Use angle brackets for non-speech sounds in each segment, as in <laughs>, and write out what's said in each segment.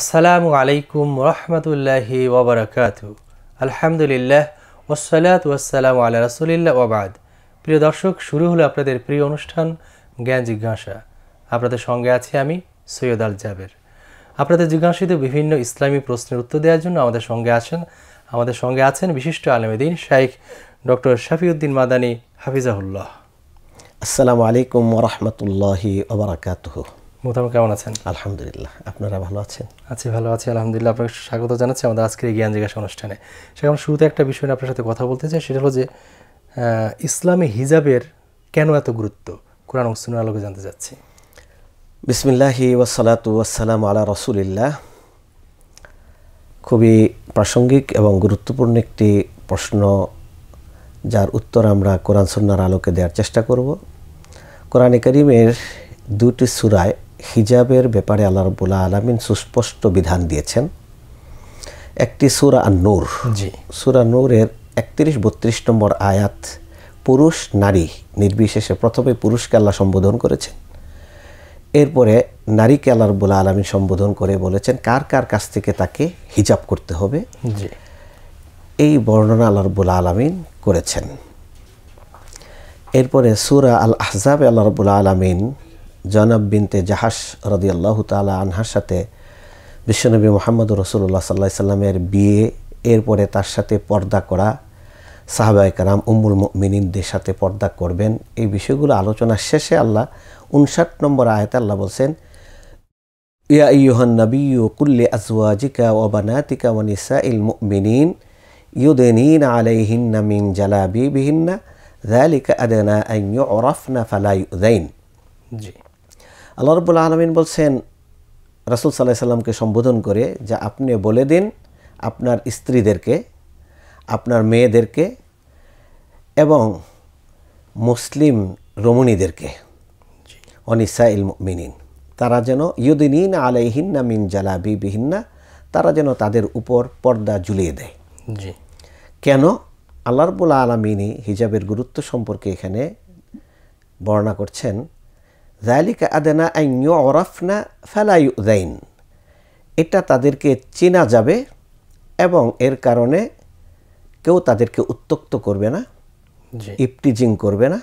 আসসালামু আলাইকুম রহমতুল্লাহি ওবরাকাত আলহামদুলিল্লাহ ওসালাত ওয়াসালাম আল্লাহ রসুলিল্লা ওবাদ প্রিয় দর্শক শুরু হলো আপনাদের প্রিয় অনুষ্ঠান জ্ঞান জিজ্ঞাসা আপনাদের সঙ্গে আছি আমি সৈয়দ আল জাবের আপনাদের জিজ্ঞাসিত বিভিন্ন ইসলামী প্রশ্নের উত্তর দেওয়ার জন্য আমাদের সঙ্গে আছেন আমাদের সঙ্গে আছেন বিশিষ্ট আলমেদিন শাইখ ডক্টর শাফিউদ্দিন মাদানী হাফিজাহুল্লাহ আসসালামু আলাইকুম রহমতুল্লাহি ওবরাকাতহ মোতাবেক কেমন আছেন আলহামদুলিল্লাহ আপনারা ভালো আছেন আচ্ছা ভালো আছি আলহামদুলিল্লাহ আপনাকে স্বাগত জানাচ্ছি আমাদের আজকের জ্ঞান জিজ্ঞাসা অনুষ্ঠানে সেখানে শুরুতে একটা বিষয় নিয়ে আপনার সাথে কথা বলতে চাই সেটা হলো যে ইসলামে হিজাবের কেন এত গুরুত্ব কোরআন উসুনের আলোকে জানতে চাচ্ছি বিসমিল্লাহি ওয়াসালাতু ওয়াসালাম আলা রসুলিল্লাহ খুবই প্রাসঙ্গিক এবং গুরুত্বপূর্ণ একটি প্রশ্ন যার উত্তর আমরা কোরআন সন্ন্যার আলোকে দেওয়ার চেষ্টা করব কোরআনে করিমের দুটি সুরায় হিজাবের ব্যাপারে আল্লাহ রবুল্লাহ আলমিন সুস্পষ্ট বিধান দিয়েছেন একটি সুরা নূর জি সুরা নূরের একত্রিশ বত্রিশ নম্বর আয়াত পুরুষ নারী নির্বিশেষে প্রথমে পুরুষকে আল্লাহ সম্বোধন করেছেন এরপরে নারীকে আল্লাহ বোলা আলমিন সম্বোধন করে বলেছেন কার কার কাছ থেকে তাকে হিজাব করতে হবে জি এই বর্ণনা আল্লাহ রবুল্লা আলমিন করেছেন এরপরে সুরা আল আহজাবে আল্লাহ রবুল্লা আলমিন জনাব বিনতে জাহাস রদিয়াল্লাহ তালা আনহার সাথে বিশ্বনবী মোহাম্মদ রসুল্লাহ সাল্লা সাল্লামের বিয়ে এরপরে তার সাথে পর্দা করা সাহাবায়করাম উম্মুল মিনীদের সাথে পর্দা করবেন এই বিষয়গুলো আলোচনার শেষে আল্লাহ উনষাট নম্বর আয়তে আল্লাহ বলছেন ইয়া ইয়ুহান নবী কুল্লি আজওয়াজিকা ওবানাতিকা ওয়ানিসা ইল মিনীন ইউদেনিন আলাইহিন্না মিন জালাবি বিহিন্না ذلك أدنى ওরফ না ফালাই উদাইন জি আল্লাহ রবুল্লা আলমিন বলছেন রাসুল সাল্লাহ সাল্লামকে সম্বোধন করে যে আপনি বলে দিন আপনার স্ত্রীদেরকে আপনার মেয়েদেরকে এবং মুসলিম রমণীদেরকে অনিসা ইল মিনিন তারা যেন ইউদিনিন আলাইহিন্না মিন জালাবি বিহিন্না তারা যেন তাদের উপর পর্দা ঝুলিয়ে দেয় জি কেন আল্লাহরবুল আলমিনী হিজাবের গুরুত্ব সম্পর্কে এখানে বর্ণনা করছেন জালিকা আদেনা আইন অরফনা ফালাইউদাইন এটা তাদেরকে চেনা যাবে এবং এর কারণে কেউ তাদেরকে উত্তক্ত করবে না ইপটিজিং করবে না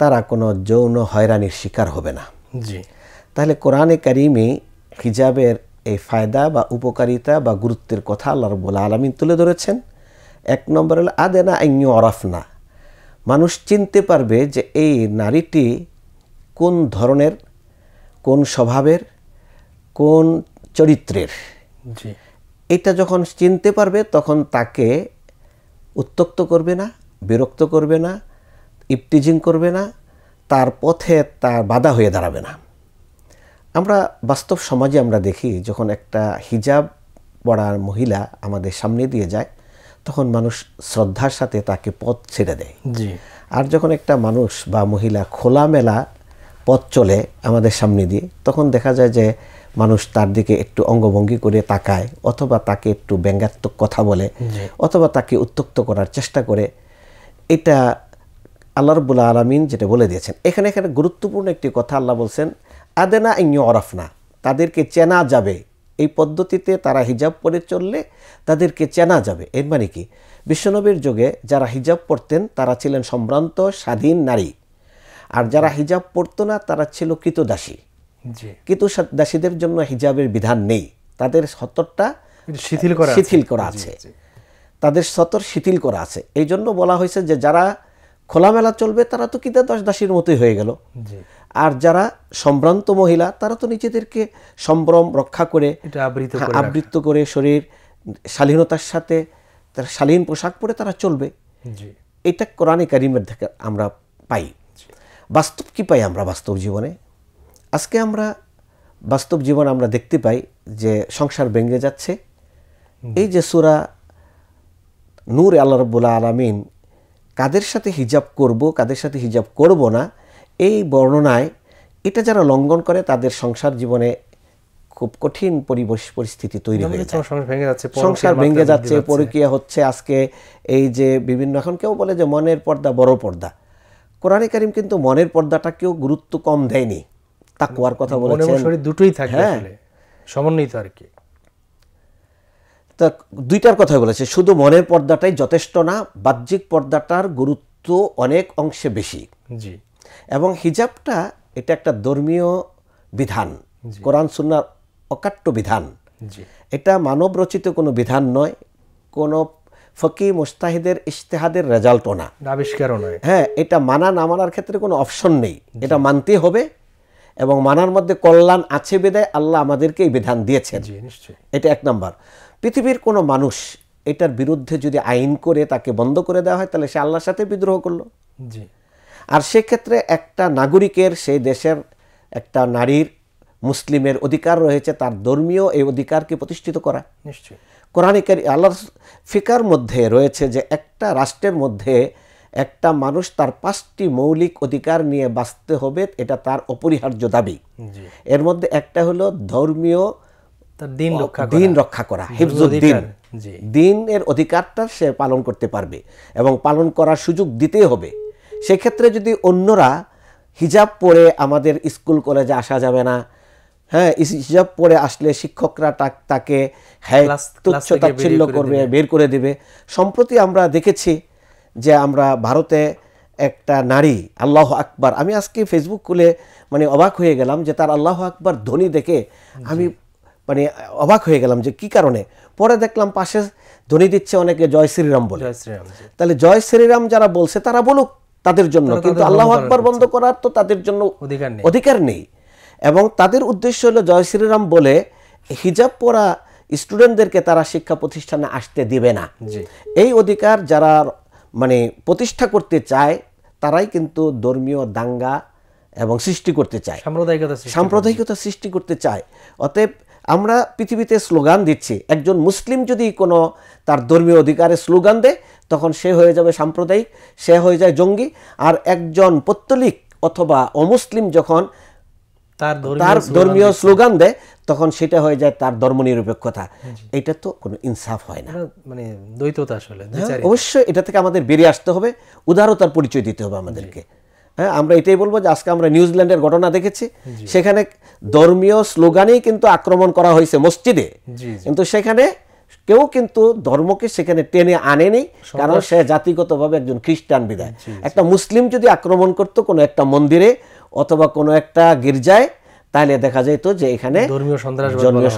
তারা কোনো যৌন হয়রানির শিকার হবে না জি তাহলে কোরআনে কারিমি হিজাবের এই ফায়দা বা উপকারিতা বা গুরুত্বের কথা আল্লাহ রবুল্লা আলমিন তুলে ধরেছেন এক নম্বর হলো আদেনা আইন অরফনা মানুষ চিনতে পারবে যে এই নারীটি কোন ধরনের কোন স্বভাবের কোন চরিত্রের এটা যখন চিনতে পারবে তখন তাকে উত্তক্ত করবে না বিরক্ত করবে না ইপটিজিং করবে না তার পথে তার বাধা হয়ে দাঁড়াবে না আমরা বাস্তব সমাজে আমরা দেখি যখন একটা হিজাব পড়ার মহিলা আমাদের সামনে দিয়ে যায় তখন মানুষ শ্রদ্ধার সাথে তাকে পথ ছেড়ে দেয় আর যখন একটা মানুষ বা মহিলা খোলামেলা পথ চলে আমাদের সামনে দিয়ে তখন দেখা যায় যে মানুষ তার দিকে একটু অঙ্গভঙ্গি করে তাকায় অথবা তাকে একটু ব্যঙ্গাত্মক কথা বলে অথবা তাকে উত্তক্ত করার চেষ্টা করে এটা আল্লাহ রবুল্লা আলমিন যেটা বলে দিয়েছেন এখানে এখানে গুরুত্বপূর্ণ একটি কথা আল্লাহ বলছেন আদেনা ইঞ্জু অরফনা তাদেরকে চেনা যাবে এই পদ্ধতিতে তারা হিজাব পরে চললে তাদেরকে চেনা যাবে এর মানে কি বিশ্বনবীর যুগে যারা হিজাব পরতেন তারা ছিলেন সম্ভ্রান্ত স্বাধীন নারী আর যারা হিজাব পরতো না তারা ছিল কৃতদাসী দাসীদের জন্য হিজাবের বিধান নেই তাদের সতরটা শিথিল করা শিথিল করা আছে তাদের সতর শিথিল করা আছে এই জন্য বলা হয়েছে যে যারা খোলামেলা চলবে তারা তো কিতা দশ দাসীর মতোই হয়ে গেল আর যারা সম্ভ্রান্ত মহিলা তারা তো নিজেদেরকে সম্ভ্রম রক্ষা করে আবৃত হ্যাঁ, করে শরীর শালীনতার সাথে তারা শালীন পোশাক পরে তারা চলবে এটা কোরআনে কারিমের থেকে আমরা পাই বাস্তব কি পাই আমরা বাস্তব জীবনে আজকে আমরা বাস্তব জীবন আমরা দেখতে পাই যে সংসার ভেঙে যাচ্ছে এই যে সুরা নূর আল্লাহ রব্বুল্লা আলামিন কাদের সাথে হিজাব করব কাদের সাথে হিজাব করব না এই বর্ণনায় এটা যারা লঙ্ঘন করে তাদের সংসার জীবনে খুব কঠিন পরিবেশ পরিস্থিতি তৈরি হয়ে যাচ্ছে সংসার ভেঙে যাচ্ছে পরকীয়া হচ্ছে আজকে এই যে বিভিন্ন এখন কেউ বলে যে মনের পর্দা বড় পর্দা কোরআনে কারিম কিন্তু মনের পর্দাটাকেও গুরুত্ব কম দেয়নি তা তাকুয়ার কথা বলেছেন দুটোই থাকে হ্যাঁ সমন্বিত আর কি তা দুইটার কথা বলেছে শুধু মনের পর্দাটাই যথেষ্ট না বাহ্যিক পর্দাটার গুরুত্ব অনেক অংশে বেশি জি এবং হিজাবটা এটা একটা ধর্মীয় বিধান কোরআন সুন্নার অকাট্য বিধান এটা মানব রচিত কোনো বিধান নয় কোনো ফকি মুস্তাহিদের ইশতেহাদের রেজাল্টও না আবিষ্কারও নয় হ্যাঁ এটা মানা না মানার ক্ষেত্রে কোনো অপশন নেই এটা মানতে হবে এবং মানার মধ্যে কল্যাণ আছে বিদায় আল্লাহ আমাদেরকে এই বিধান দিয়েছেন এটা এক নম্বর পৃথিবীর কোনো মানুষ এটার বিরুদ্ধে যদি আইন করে তাকে বন্ধ করে দেওয়া হয় তাহলে সে আল্লাহর সাথে বিদ্রোহ করলো জি আর সেক্ষেত্রে একটা নাগরিকের সেই দেশের একটা নারীর মুসলিমের অধিকার রয়েছে তার ধর্মীয় এই অধিকারকে প্রতিষ্ঠিত করা নিশ্চয়ই কোরআনিকের কারি আল্লাহর ফিকার মধ্যে রয়েছে যে একটা রাষ্ট্রের মধ্যে একটা মানুষ তার পাঁচটি মৌলিক অধিকার নিয়ে বাঁচতে হবে এটা তার অপরিহার্য দাবি এর মধ্যে একটা হলো ধর্মীয় দিন রক্ষা দিন রক্ষা করা হিফজুদ্দিন দিনের অধিকারটা সে পালন করতে পারবে এবং পালন করার সুযোগ দিতে হবে সেক্ষেত্রে যদি অন্যরা হিজাব পরে আমাদের স্কুল কলেজে আসা যাবে না হ্যাঁ হিসাব পরে আসলে শিক্ষকরা তাকে হ্যাঁ তাচ্ছিল্য করবে বের করে দেবে সম্প্রতি আমরা দেখেছি যে আমরা ভারতে একটা নারী আল্লাহ আকবার আমি আজকে ফেসবুক খুলে মানে অবাক হয়ে গেলাম যে তার আল্লাহ আকবার ধ্বনি দেখে আমি মানে অবাক হয়ে গেলাম যে কি কারণে পরে দেখলাম পাশে ধ্বনি দিচ্ছে অনেকে জয় শ্রীরাম বলে তাহলে জয় শ্রীরাম যারা বলছে তারা বলুক তাদের জন্য কিন্তু আল্লাহ আকবার বন্ধ করার তো তাদের জন্য অধিকার নেই এবং তাদের উদ্দেশ্য হলো জয় শ্রীরাম বলে হিজাব পরা স্টুডেন্টদেরকে তারা শিক্ষা প্রতিষ্ঠানে আসতে দিবে না এই অধিকার যারা মানে প্রতিষ্ঠা করতে চায় তারাই কিন্তু ধর্মীয় দাঙ্গা এবং সৃষ্টি করতে চায় সাম্প্রদায়িকতা সাম্প্রদায়িকতা সৃষ্টি করতে চায় অতএব আমরা পৃথিবীতে স্লোগান দিচ্ছি একজন মুসলিম যদি কোনো তার ধর্মীয় অধিকারে স্লোগান দেয় তখন সে হয়ে যাবে সাম্প্রদায়িক সে হয়ে যায় জঙ্গি আর একজন পত্তলিক অথবা অমুসলিম যখন তার ধর্মীয় স্লোগান দেয় তখন সেটা হয়ে যায় তার ধর্ম নিরপেক্ষতা এটা তো কোনো ইনসাফ হয় না মানে দ্বৈততা আসলে হ্যাঁ, অবশ্যই এটা থেকে আমাদের বেরিয়ে আসতে হবে উদারতার পরিচয় দিতে হবে আমাদেরকে হ্যাঁ আমরা এটাই বলবো যে আজকে আমরা নিউজিল্যান্ডের ঘটনা দেখেছি সেখানে ধর্মীয় স্লোগানেই কিন্তু আক্রমণ করা হয়েছে মসজিদে কিন্তু সেখানে কেউ কিন্তু ধর্মকে সেখানে টেনে আনেনি কারণ সে জাতিগতভাবে একজন খ্রিস্টান বিদায় একটা মুসলিম যদি আক্রমণ করতো কোনো একটা মন্দিরে অথবা কোনো একটা গির্জায় তাহলে দেখা যেত যে এখানে ধর্মীয় সন্ত্রাস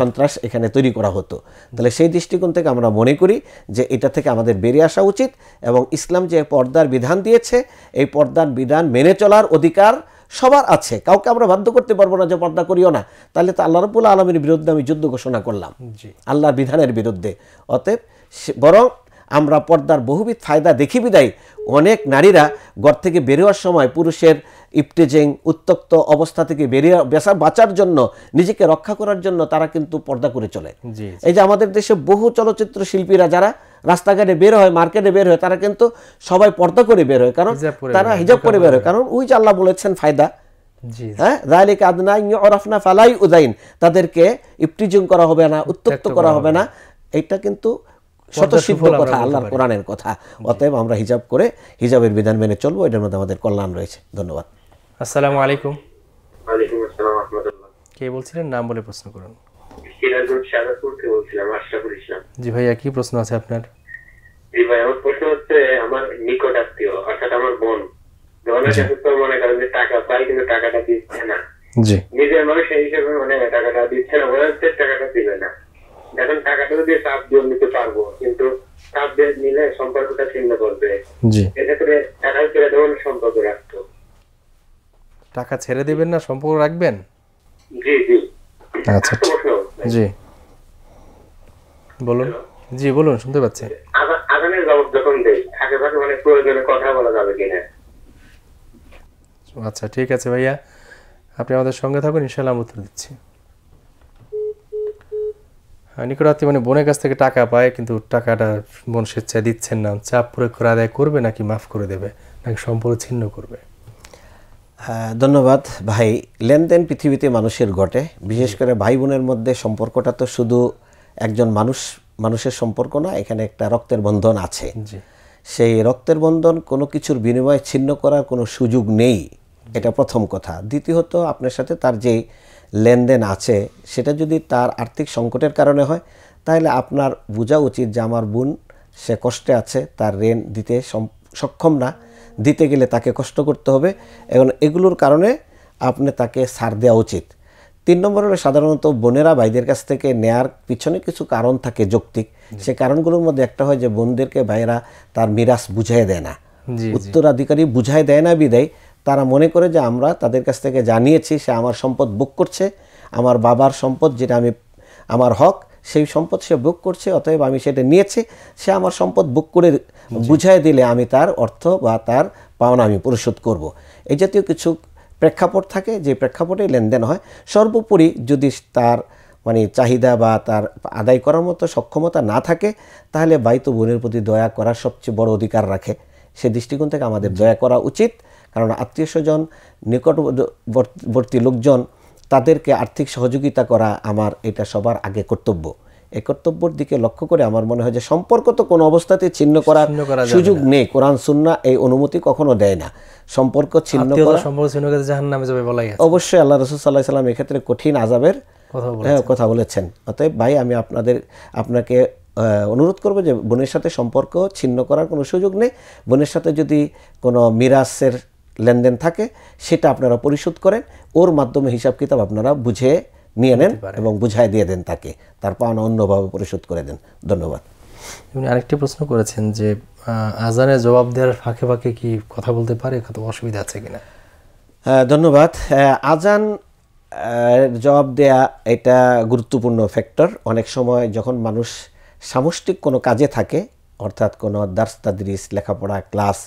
সন্ত্রাস এখানে তৈরি করা হতো তাহলে সেই দৃষ্টিকোণ থেকে আমরা মনে করি যে এটা থেকে আমাদের বেরিয়ে আসা উচিত এবং ইসলাম যে পর্দার বিধান দিয়েছে এই পর্দার বিধান মেনে চলার অধিকার সবার আছে কাউকে আমরা বাধ্য করতে পারবো না যে পর্দা করিও না তাহলে তো আল্লাহ রবুল্লা আলমের বিরুদ্ধে আমি যুদ্ধ ঘোষণা করলাম আল্লাহর বিধানের বিরুদ্ধে অতএব বরং আমরা পর্দার বহুবিধ ফায়দা দেখি বিদায় অনেক নারীরা ঘর থেকে বেরোয়ার সময় পুরুষের ইপটেজিং উত্তক্ত অবস্থা থেকে বেরিয়ে বেসা বাঁচার জন্য নিজেকে রক্ষা করার জন্য তারা কিন্তু পর্দা করে চলে এই যে আমাদের দেশে বহু চলচ্চিত্র শিল্পীরা যারা রাস্তাঘাটে বের হয় মার্কেটে বের হয় তারা কিন্তু সবাই পর্দা করে বের হয় কারণ তারা হিজাব করে বের হয় কারণ ওই যে আল্লাহ বলেছেন ফায়দা আদনা ফালাই উদাইন তাদেরকে ইপটিজিং করা হবে না উত্তক্ত করা হবে না এটা কিন্তু কথা আল্লাহর কোরআনের কথা অতএব আমরা হিজাব করে হিজাবের বিধান মেনে চলবো এটার মধ্যে আমাদের কল্যাণ রয়েছে ধন্যবাদ আসসালামু আলাইকুম ওয়ালাইকুম আসসালাম রাহমাতুল্লাহ কে বলছিলেন নাম বলে প্রশ্ন করুন সিরাজগঞ্জ শাহজাদপুর থেকে বলছিলাম আশরাফুল ইসলাম জি ভাইয়া কি প্রশ্ন আছে আপনার জি ভাই আমার প্রশ্ন হচ্ছে আমার নিকট আত্মীয় অর্থাৎ আমার বোন ধনের কাছে তো মনে করেন যে টাকা পাই কিন্তু টাকাটা দিচ্ছে না জি নিজের মানে সেই হিসেবে মানে টাকাটা দিচ্ছে না বলে হচ্ছে টাকাটা দিবে না এখন টাকাটা যদি চাপ দিয়ে নিতে পারবো কিন্তু চাপ দিয়ে নিলে সম্পর্কটা ছিন্ন করবে এক্ষেত্রে টাকা দিয়ে ধরুন সম্পর্ক রাখতো টাকা ছেড়ে দিবেন না সম্পর্ক রাখবেন জি জি আচ্ছা জি বলুন জি বলুন শুনতে পাচ্ছি আজানের জবাব যখন দেই মানে প্রয়োজনে কথা বলা যাবে কিনা আচ্ছা ঠিক আছে ভাইয়া আপনি আমাদের সঙ্গে থাকুন ইনশাআল্লাহ উত্তর দিচ্ছি হ্যাঁ, নিকটাত্মীয় মানে বোনের কাছ থেকে টাকা পায় কিন্তু টাকাটা বোন স্বেচ্ছায় দিচ্ছেন না চাপ প্রয়োগ করে আদায় করবে নাকি মাফ করে দেবে নাকি সম্পর্ক ছিন্ন করবে হ্যাঁ, ধন্যবাদ ভাই লেনদেন পৃথিবীতে মানুষের ঘটে বিশেষ করে ভাই বোনের মধ্যে সম্পর্কটা তো শুধু একজন মানুষ মানুষের সম্পর্ক না এখানে একটা রক্তের বন্ধন আছে সেই রক্তের বন্ধন কোনো কিছুর বিনিময়ে ছিন্ন করার কোনো সুযোগ নেই এটা প্রথম কথা দ্বিতীয়ত আপনার সাথে তার যে লেনদেন আছে সেটা যদি তার আর্থিক সংকটের কারণে হয় তাহলে আপনার বোঝা উচিত যে আমার বোন সে কষ্টে আছে তার ঋণ দিতে সক্ষম না দিতে গেলে তাকে কষ্ট করতে হবে এবং এগুলোর কারণে আপনি তাকে সার দেওয়া উচিত তিন নম্বর হলো সাধারণত বোনেরা ভাইদের কাছ থেকে নেয়ার পিছনে কিছু কারণ থাকে যৌক্তিক সে কারণগুলোর মধ্যে একটা হয় যে বোনদেরকে ভাইরা তার মিরাস বুঝাই দেয় না উত্তরাধিকারী বুঝাই দেয় না বিদায় তারা মনে করে যে আমরা তাদের কাছ থেকে জানিয়েছি সে আমার সম্পদ বুক করছে আমার বাবার সম্পদ যেটা আমি আমার হক সেই সম্পদ সে বুক করছে অতএব আমি সেটা নিয়েছি সে আমার সম্পদ বুক করে বুঝাই দিলে আমি তার অর্থ বা তার পাওনা আমি পরিশোধ করব। এই জাতীয় কিছু প্রেক্ষাপট থাকে যে প্রেক্ষাপটে লেনদেন হয় সর্বোপরি যদি তার মানে চাহিদা বা তার আদায় করার মতো সক্ষমতা না থাকে তাহলে বাইত বোনের প্রতি দয়া করার সবচেয়ে বড় অধিকার রাখে সে দৃষ্টিকোণ থেকে আমাদের দয়া করা উচিত কারণ আত্মীয় স্বজন নিকটবর্তী লোকজন তাদেরকে আর্থিক সহযোগিতা করা আমার এটা সবার আগে কর্তব্য একত্বব্যর দিকে লক্ষ্য করে আমার মনে হয় যে সম্পর্ক তো কোনো অবস্থাতে ছিন্ন করার সুযোগ নেই কোরআন সুন্না এই অনুমতি কখনো দেয় না সম্পর্ক ছিন্ন অবশ্যই আল্লাহ রসুল সাল্লাহ সাল্লাম এক্ষেত্রে কঠিন আজাবের হ্যাঁ, কথা বলেছেন অতএব ভাই আমি আপনাদের আপনাকে অনুরোধ করবো যে বোনের সাথে সম্পর্ক ছিন্ন করার কোনো সুযোগ নেই বোনের সাথে যদি কোনো মিরাসের লেনদেন থাকে সেটা আপনারা পরিশোধ করেন ওর মাধ্যমে হিসাব কিতাব আপনারা বুঝে নিয়ে নেন এবং বুঝাই দিয়ে দেন তাকে তার পাওনা অন্যভাবে পরিশোধ করে দেন ধন্যবাদ উনি আরেকটি প্রশ্ন করেছেন যে আজানের জবাব দেওয়ার ফাঁকে ফাঁকে কি কথা বলতে পারে কত অসুবিধা আছে কিনা ধন্যবাদ আজান জবাব দেয়া এটা গুরুত্বপূর্ণ ফ্যাক্টর অনেক সময় যখন মানুষ সামষ্টিক কোনো কাজে থাকে অর্থাৎ কোনো দার্স তাদ্রিস লেখাপড়া ক্লাস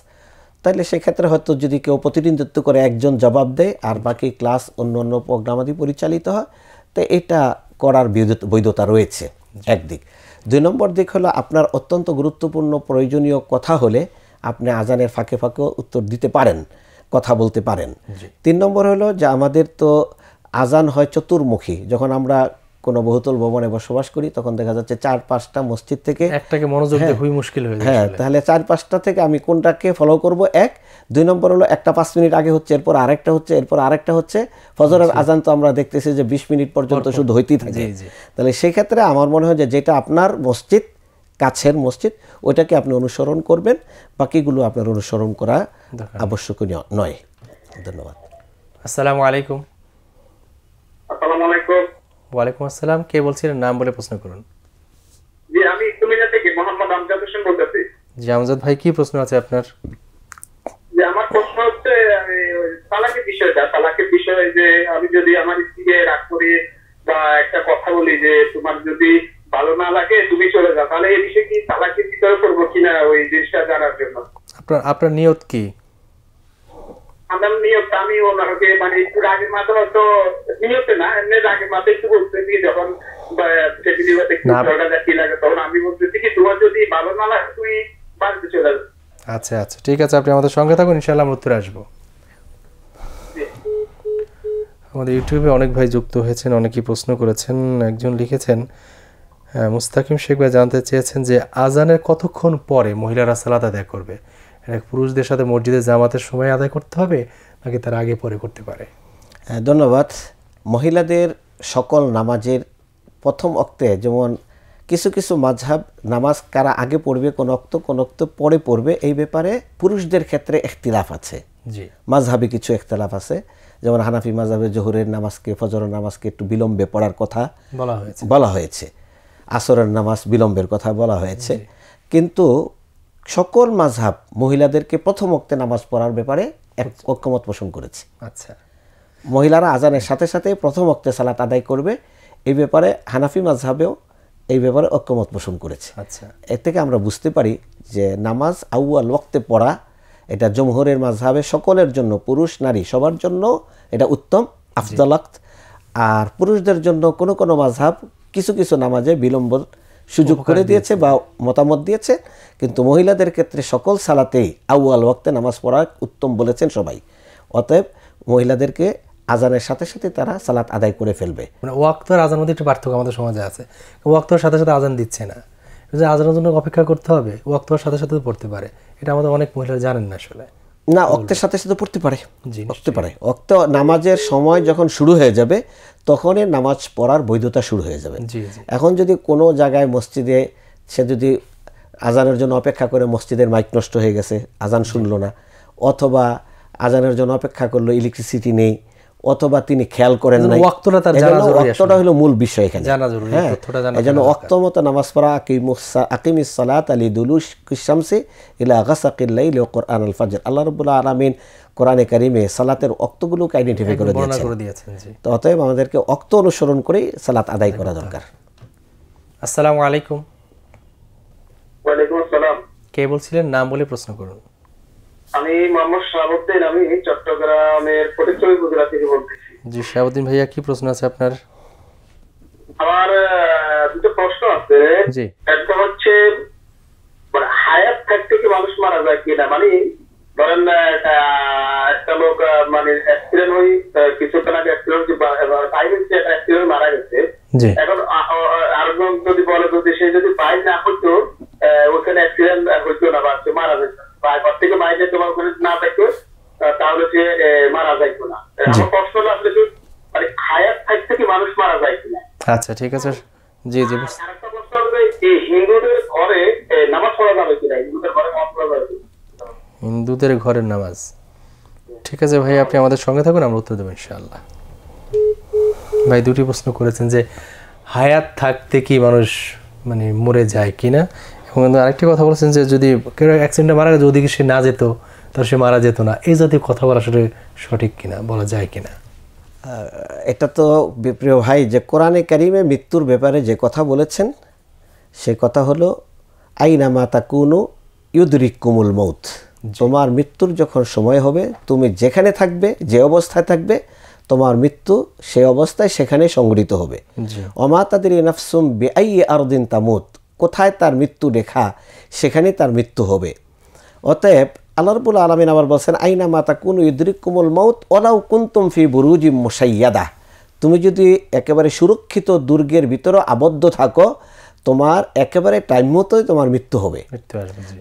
তাহলে সেক্ষেত্রে হয়তো যদি কেউ প্রতিনিধিত্ব করে একজন জবাব দেয় আর বাকি ক্লাস অন্য অন্য আদি পরিচালিত হয় তো এটা করার বৈধতা রয়েছে একদিক দুই নম্বর দিক হলো আপনার অত্যন্ত গুরুত্বপূর্ণ প্রয়োজনীয় কথা হলে আপনি আজানের ফাঁকে ফাঁকেও উত্তর দিতে পারেন কথা বলতে পারেন তিন নম্বর হলো যে আমাদের তো আজান হয় চতুর্মুখী যখন আমরা কোনো বহুতল ভবনে বসবাস করি তখন দেখা যাচ্ছে চার পাঁচটা মসজিদ থেকে একটাকে মনোযোগ খুবই হ্যাঁ, মুশকিল হয়ে হ্যাঁ তাহলে চার পাঁচটা থেকে আমি কোনটাকে ফলো করব এক দুই নম্বর হলো একটা পাঁচ মিনিট আগে হচ্ছে এরপর আরেকটা হচ্ছে এরপর আরেকটা হচ্ছে ফজরের আচ্ছা। আজান তো আমরা দেখতেছি যে বিশ মিনিট পর্যন্ত শুধু হইতেই থাকে তাহলে সেক্ষেত্রে আমার মনে হয় যে যেটা আপনার মসজিদ কাছের মসজিদ ওইটাকে আপনি অনুসরণ করবেন বাকিগুলো আপনার অনুসরণ করা আবশ্যকীয় নয় ধন্যবাদ আসসালামু আলাইকুম ওয়ালাইকুম আসসালাম কে বলছিলেন নাম বলে প্রশ্ন করুন জি আমি কুমিল্লা থেকে মোহাম্মদ আমজাদ হোসেন বলতেছি ভাই কি প্রশ্ন আছে আপনার যে আমার প্রশ্ন হচ্ছে তালাকের বিষয়টা তালাকের বিষয়ে যে আমি যদি আমার স্ত্রীকে রাগ করি বা একটা কথা বলি যে তোমার যদি ভালো না লাগে তুমি চলে যাও তাহলে এই বিষয়ে কি তালাকের ভিতরে করবো কিনা ওই জিনিসটা জানার জন্য আপনার আপনার নিয়ত কি আমার নিয়ত আমি ওনাকে মানে একটু রাগের মাথা তো নিয়তে না এমনি রাগের মাথা একটু বলতেছি যখন টেবিলে একটু ঝগড়া লাগে তখন আমি বলতেছি কি তোমার যদি ভালো না লাগে তুই বাড়িতে চলে যাও আচ্ছা আচ্ছা ঠিক আছে আপনি আমাদের সঙ্গে থাকুন ইনশাআল্লাহ আমরা উত্তরে আসবো আমাদের ইউটিউবে অনেক ভাই যুক্ত হয়েছেন অনেকেই প্রশ্ন করেছেন একজন লিখেছেন মুস্তাকিম শেখ ভাই জানতে চেয়েছেন যে আজানের কতক্ষণ পরে মহিলারা সালাদ আদায় করবে এটা পুরুষদের সাথে মসজিদে জামাতের সময় আদায় করতে হবে নাকি তার আগে পরে করতে পারে হ্যাঁ, ধন্যবাদ মহিলাদের সকল নামাজের প্রথম অক্তে যেমন কিছু কিছু মাঝহাব নামাজ কারা আগে পড়বে কোন অক্ত কোন অক্ত পরে পড়বে এই ব্যাপারে পুরুষদের ক্ষেত্রে একতিলাফ আছে মাঝহাবে কিছু একতিলাফ আছে যেমন হানাফি মাঝহাবে জোহরের নামাজকে ফজরের নামাজকে একটু বিলম্বে পড়ার কথা বলা হয়েছে বলা হয়েছে আসরের নামাজ বিলম্বের কথা বলা হয়েছে কিন্তু সকল মাঝহাব মহিলাদেরকে প্রথম অক্তে নামাজ পড়ার ব্যাপারে এক ঐক্যমত পোষণ করেছে আচ্ছা মহিলারা আজানের সাথে সাথে প্রথম অক্তে সালাত আদায় করবে এই ব্যাপারে হানাফি মাঝহাবেও এই ব্যাপারে ঐক্যমত পোষণ করেছে আচ্ছা। এর থেকে আমরা বুঝতে পারি যে নামাজ আউয়াল ওয়াক্তে পড়া এটা জমহরের মাঝহাবে সকলের জন্য পুরুষ নারী সবার জন্য এটা উত্তম আফদালাক্ত আর পুরুষদের জন্য কোনো কোনো মাঝহাব কিছু কিছু নামাজে বিলম্ব সুযোগ করে দিয়েছে বা মতামত দিয়েছে কিন্তু মহিলাদের ক্ষেত্রে সকল সালাতেই আউয়াল ওয়াক্তে নামাজ পড়া উত্তম বলেছেন সবাই অতএব মহিলাদেরকে আজানের সাথে সাথে তারা সালাত আদায় করে ফেলবে মানে ওয়াক্তর আজান মধ্যে একটু পার্থক্য আমাদের সমাজে আছে ওয়াক্তর সাথে সাথে আজান দিচ্ছে না যে আজানের জন্য অপেক্ষা করতে হবে ওয়াক্তর সাথে সাথে পড়তে পারে এটা আমাদের অনেক মহিলা জানেন না আসলে না অক্তের সাথে সাথে পড়তে পারে পড়তে পারে অক্ত নামাজের সময় যখন শুরু হয়ে যাবে তখনই নামাজ পড়ার বৈধতা শুরু হয়ে যাবে এখন যদি কোনো জায়গায় মসজিদে সে যদি আজানের জন্য অপেক্ষা করে মসজিদের মাইক নষ্ট হয়ে গেছে আজান শুনলো না অথবা আজানের জন্য অপেক্ষা করলো ইলেকট্রিসিটি নেই অথবা তিনি খেয়াল করেন নাই ওয়াক্তটা হলো মূল বিষয় এখানে হ্যাঁ, এই জন্য ওয়াক্তমতো নামাজ পড়া আকিম সালাত আলী দুলুস কিসামসি ইলা আগাসাকিল্লাই কোরআন আল ফাজর আল্লাহ রবুল্লাহ আলমিন কোরআনে কারিমে সালাতের অক্তগুলোকে আইডেন্টিফাই করে দিয়েছেন তো অতএব আমাদেরকে অক্ত অনুসরণ করে সালাত আদায় করা দরকার আসসালামু আলাইকুম আসসালাম কে বলছিলেন নাম বলে প্রশ্ন করুন আমি মোহাম্মদ শাহাবুদ্দিন আমি চট্টগ্রামের ফটিকছড়ি উপজেলা থেকে বলতেছি জি শাহাবুদ্দিন ভাইয়া কি প্রশ্ন আছে আপনার আমার দুটো প্রশ্ন আছে জি একটা হচ্ছে মানে হায়াত থাকতে কি মানুষ মারা যায় কিনা মানে ধরেন একটা লোক মানে অ্যাক্সিডেন্ট হই কিছুক্ষণ আগে অ্যাক্সিডেন্ট অ্যাক্সিডেন্ট মারা গেছে এখন আরেকজন যদি বলে যদি সে যদি বাইক না হতো ওখানে অ্যাক্সিডেন্ট হইতো না বা মারা যেত ঘর থেকে বাইরে তোমার ওখানে না তাহলে সে মারা যাইতো না আমার হলো আসলে মানে খায়ার সাইড থেকে মানুষ মারা যায় কিনা আচ্ছা ঠিক আছে জি জি আরেকটা প্রশ্ন এই হিন্দুদের ঘরে নামাজ পড়া যাবে কিনা হিন্দুদের ঘরে নামাজ পড়া যাবে হিন্দুদের ঘরের নামাজ ঠিক আছে ভাই আপনি আমাদের সঙ্গে থাকুন আমরা উত্তর দেবো ইনশাল্লাহ ভাই দুটি প্রশ্ন করেছেন যে হায়াত থাকতে কি মানুষ মানে মরে যায় কিনা আরেকটি কথা বলেছেন যে যদি কেউ অ্যাক্সিডেন্টে মারা গেছে ওদিকে সে না যেত তাহলে সে মারা যেত না এই জাতীয় কথা বলা আসলে সঠিক কিনা বলা যায় কিনা এটা তো বিপ্রিয় ভাই যে কোরআনে কারিমে মৃত্যুর ব্যাপারে যে কথা বলেছেন সে কথা হলো আইনা মাতা কুনু ইউদরিক কুমুল মৌত তোমার মৃত্যুর যখন সময় হবে তুমি যেখানে থাকবে যে অবস্থায় থাকবে তোমার মৃত্যু সে অবস্থায় সেখানে সংগঠিত হবে অমা তাদের বে বেআই আরদিন তামুত কোথায় তার মৃত্যু রেখা সেখানে তার মৃত্যু হবে অতএব আল্লাহরবুল আলমিন আবার বলছেন আইনা মাতা কুন ইদরিক কুমল মৌত ওরাও কুন্তুম ফি বুরুজি মোসাইয়াদা তুমি যদি একেবারে সুরক্ষিত দুর্গের ভিতরে আবদ্ধ থাকো তোমার একেবারে টাইম মতোই তোমার মৃত্যু হবে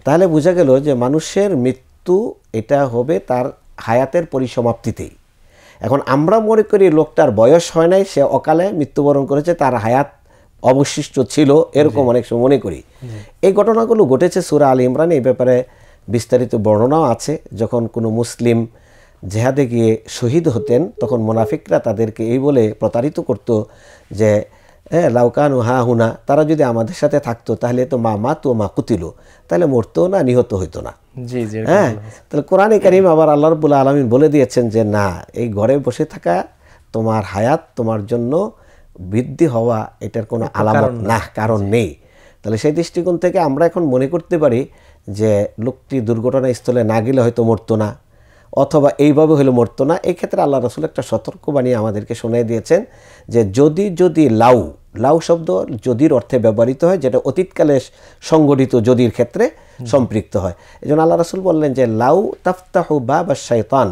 তাহলে বোঝা গেল যে মানুষের মৃত্যু এটা হবে তার হায়াতের পরিসমাপ্তিতেই এখন আমরা মনে করি লোকটার বয়স হয় নাই সে অকালে মৃত্যুবরণ করেছে তার হায়াত অবশিষ্ট ছিল এরকম অনেক সময় মনে করি এই ঘটনাগুলো ঘটেছে সুরা আল ইমরান এই ব্যাপারে বিস্তারিত বর্ণনাও আছে যখন কোনো মুসলিম জেহাদে গিয়ে শহীদ হতেন তখন মোনাফিকরা তাদেরকে এই বলে প্রতারিত করত যে হ্যাঁ লাউকানু হা হুনা তারা যদি আমাদের সাথে থাকতো তাহলে তো মা মা তো মা কুতিল তাহলে মরতো না নিহত হইতো না হ্যাঁ তাহলে কোরআনে কারিম আবার আল্লাহ রবুল্লা আলমিন বলে দিয়েছেন যে না এই ঘরে বসে থাকা তোমার হায়াত তোমার জন্য বৃদ্ধি হওয়া এটার কোনো আলামত না কারণ নেই তাহলে সেই দৃষ্টিকোণ থেকে আমরা এখন মনে করতে পারি যে লোকটি দুর্ঘটনাস্থলে না গেলে হয়তো মরতো না অথবা এইভাবে হলে মরতো না এই ক্ষেত্রে আল্লাহ রসুল একটা সতর্ক বানিয়ে আমাদেরকে শোনাই দিয়েছেন যে যদি যদি লাউ লাউ শব্দ যদির অর্থে ব্যবহৃত হয় যেটা অতীতকালে সংগঠিত যদির ক্ষেত্রে সম্পৃক্ত হয় এই জন্য আল্লাহ রসুল বললেন যে লাউ তাফতাহ বা বা শয়তান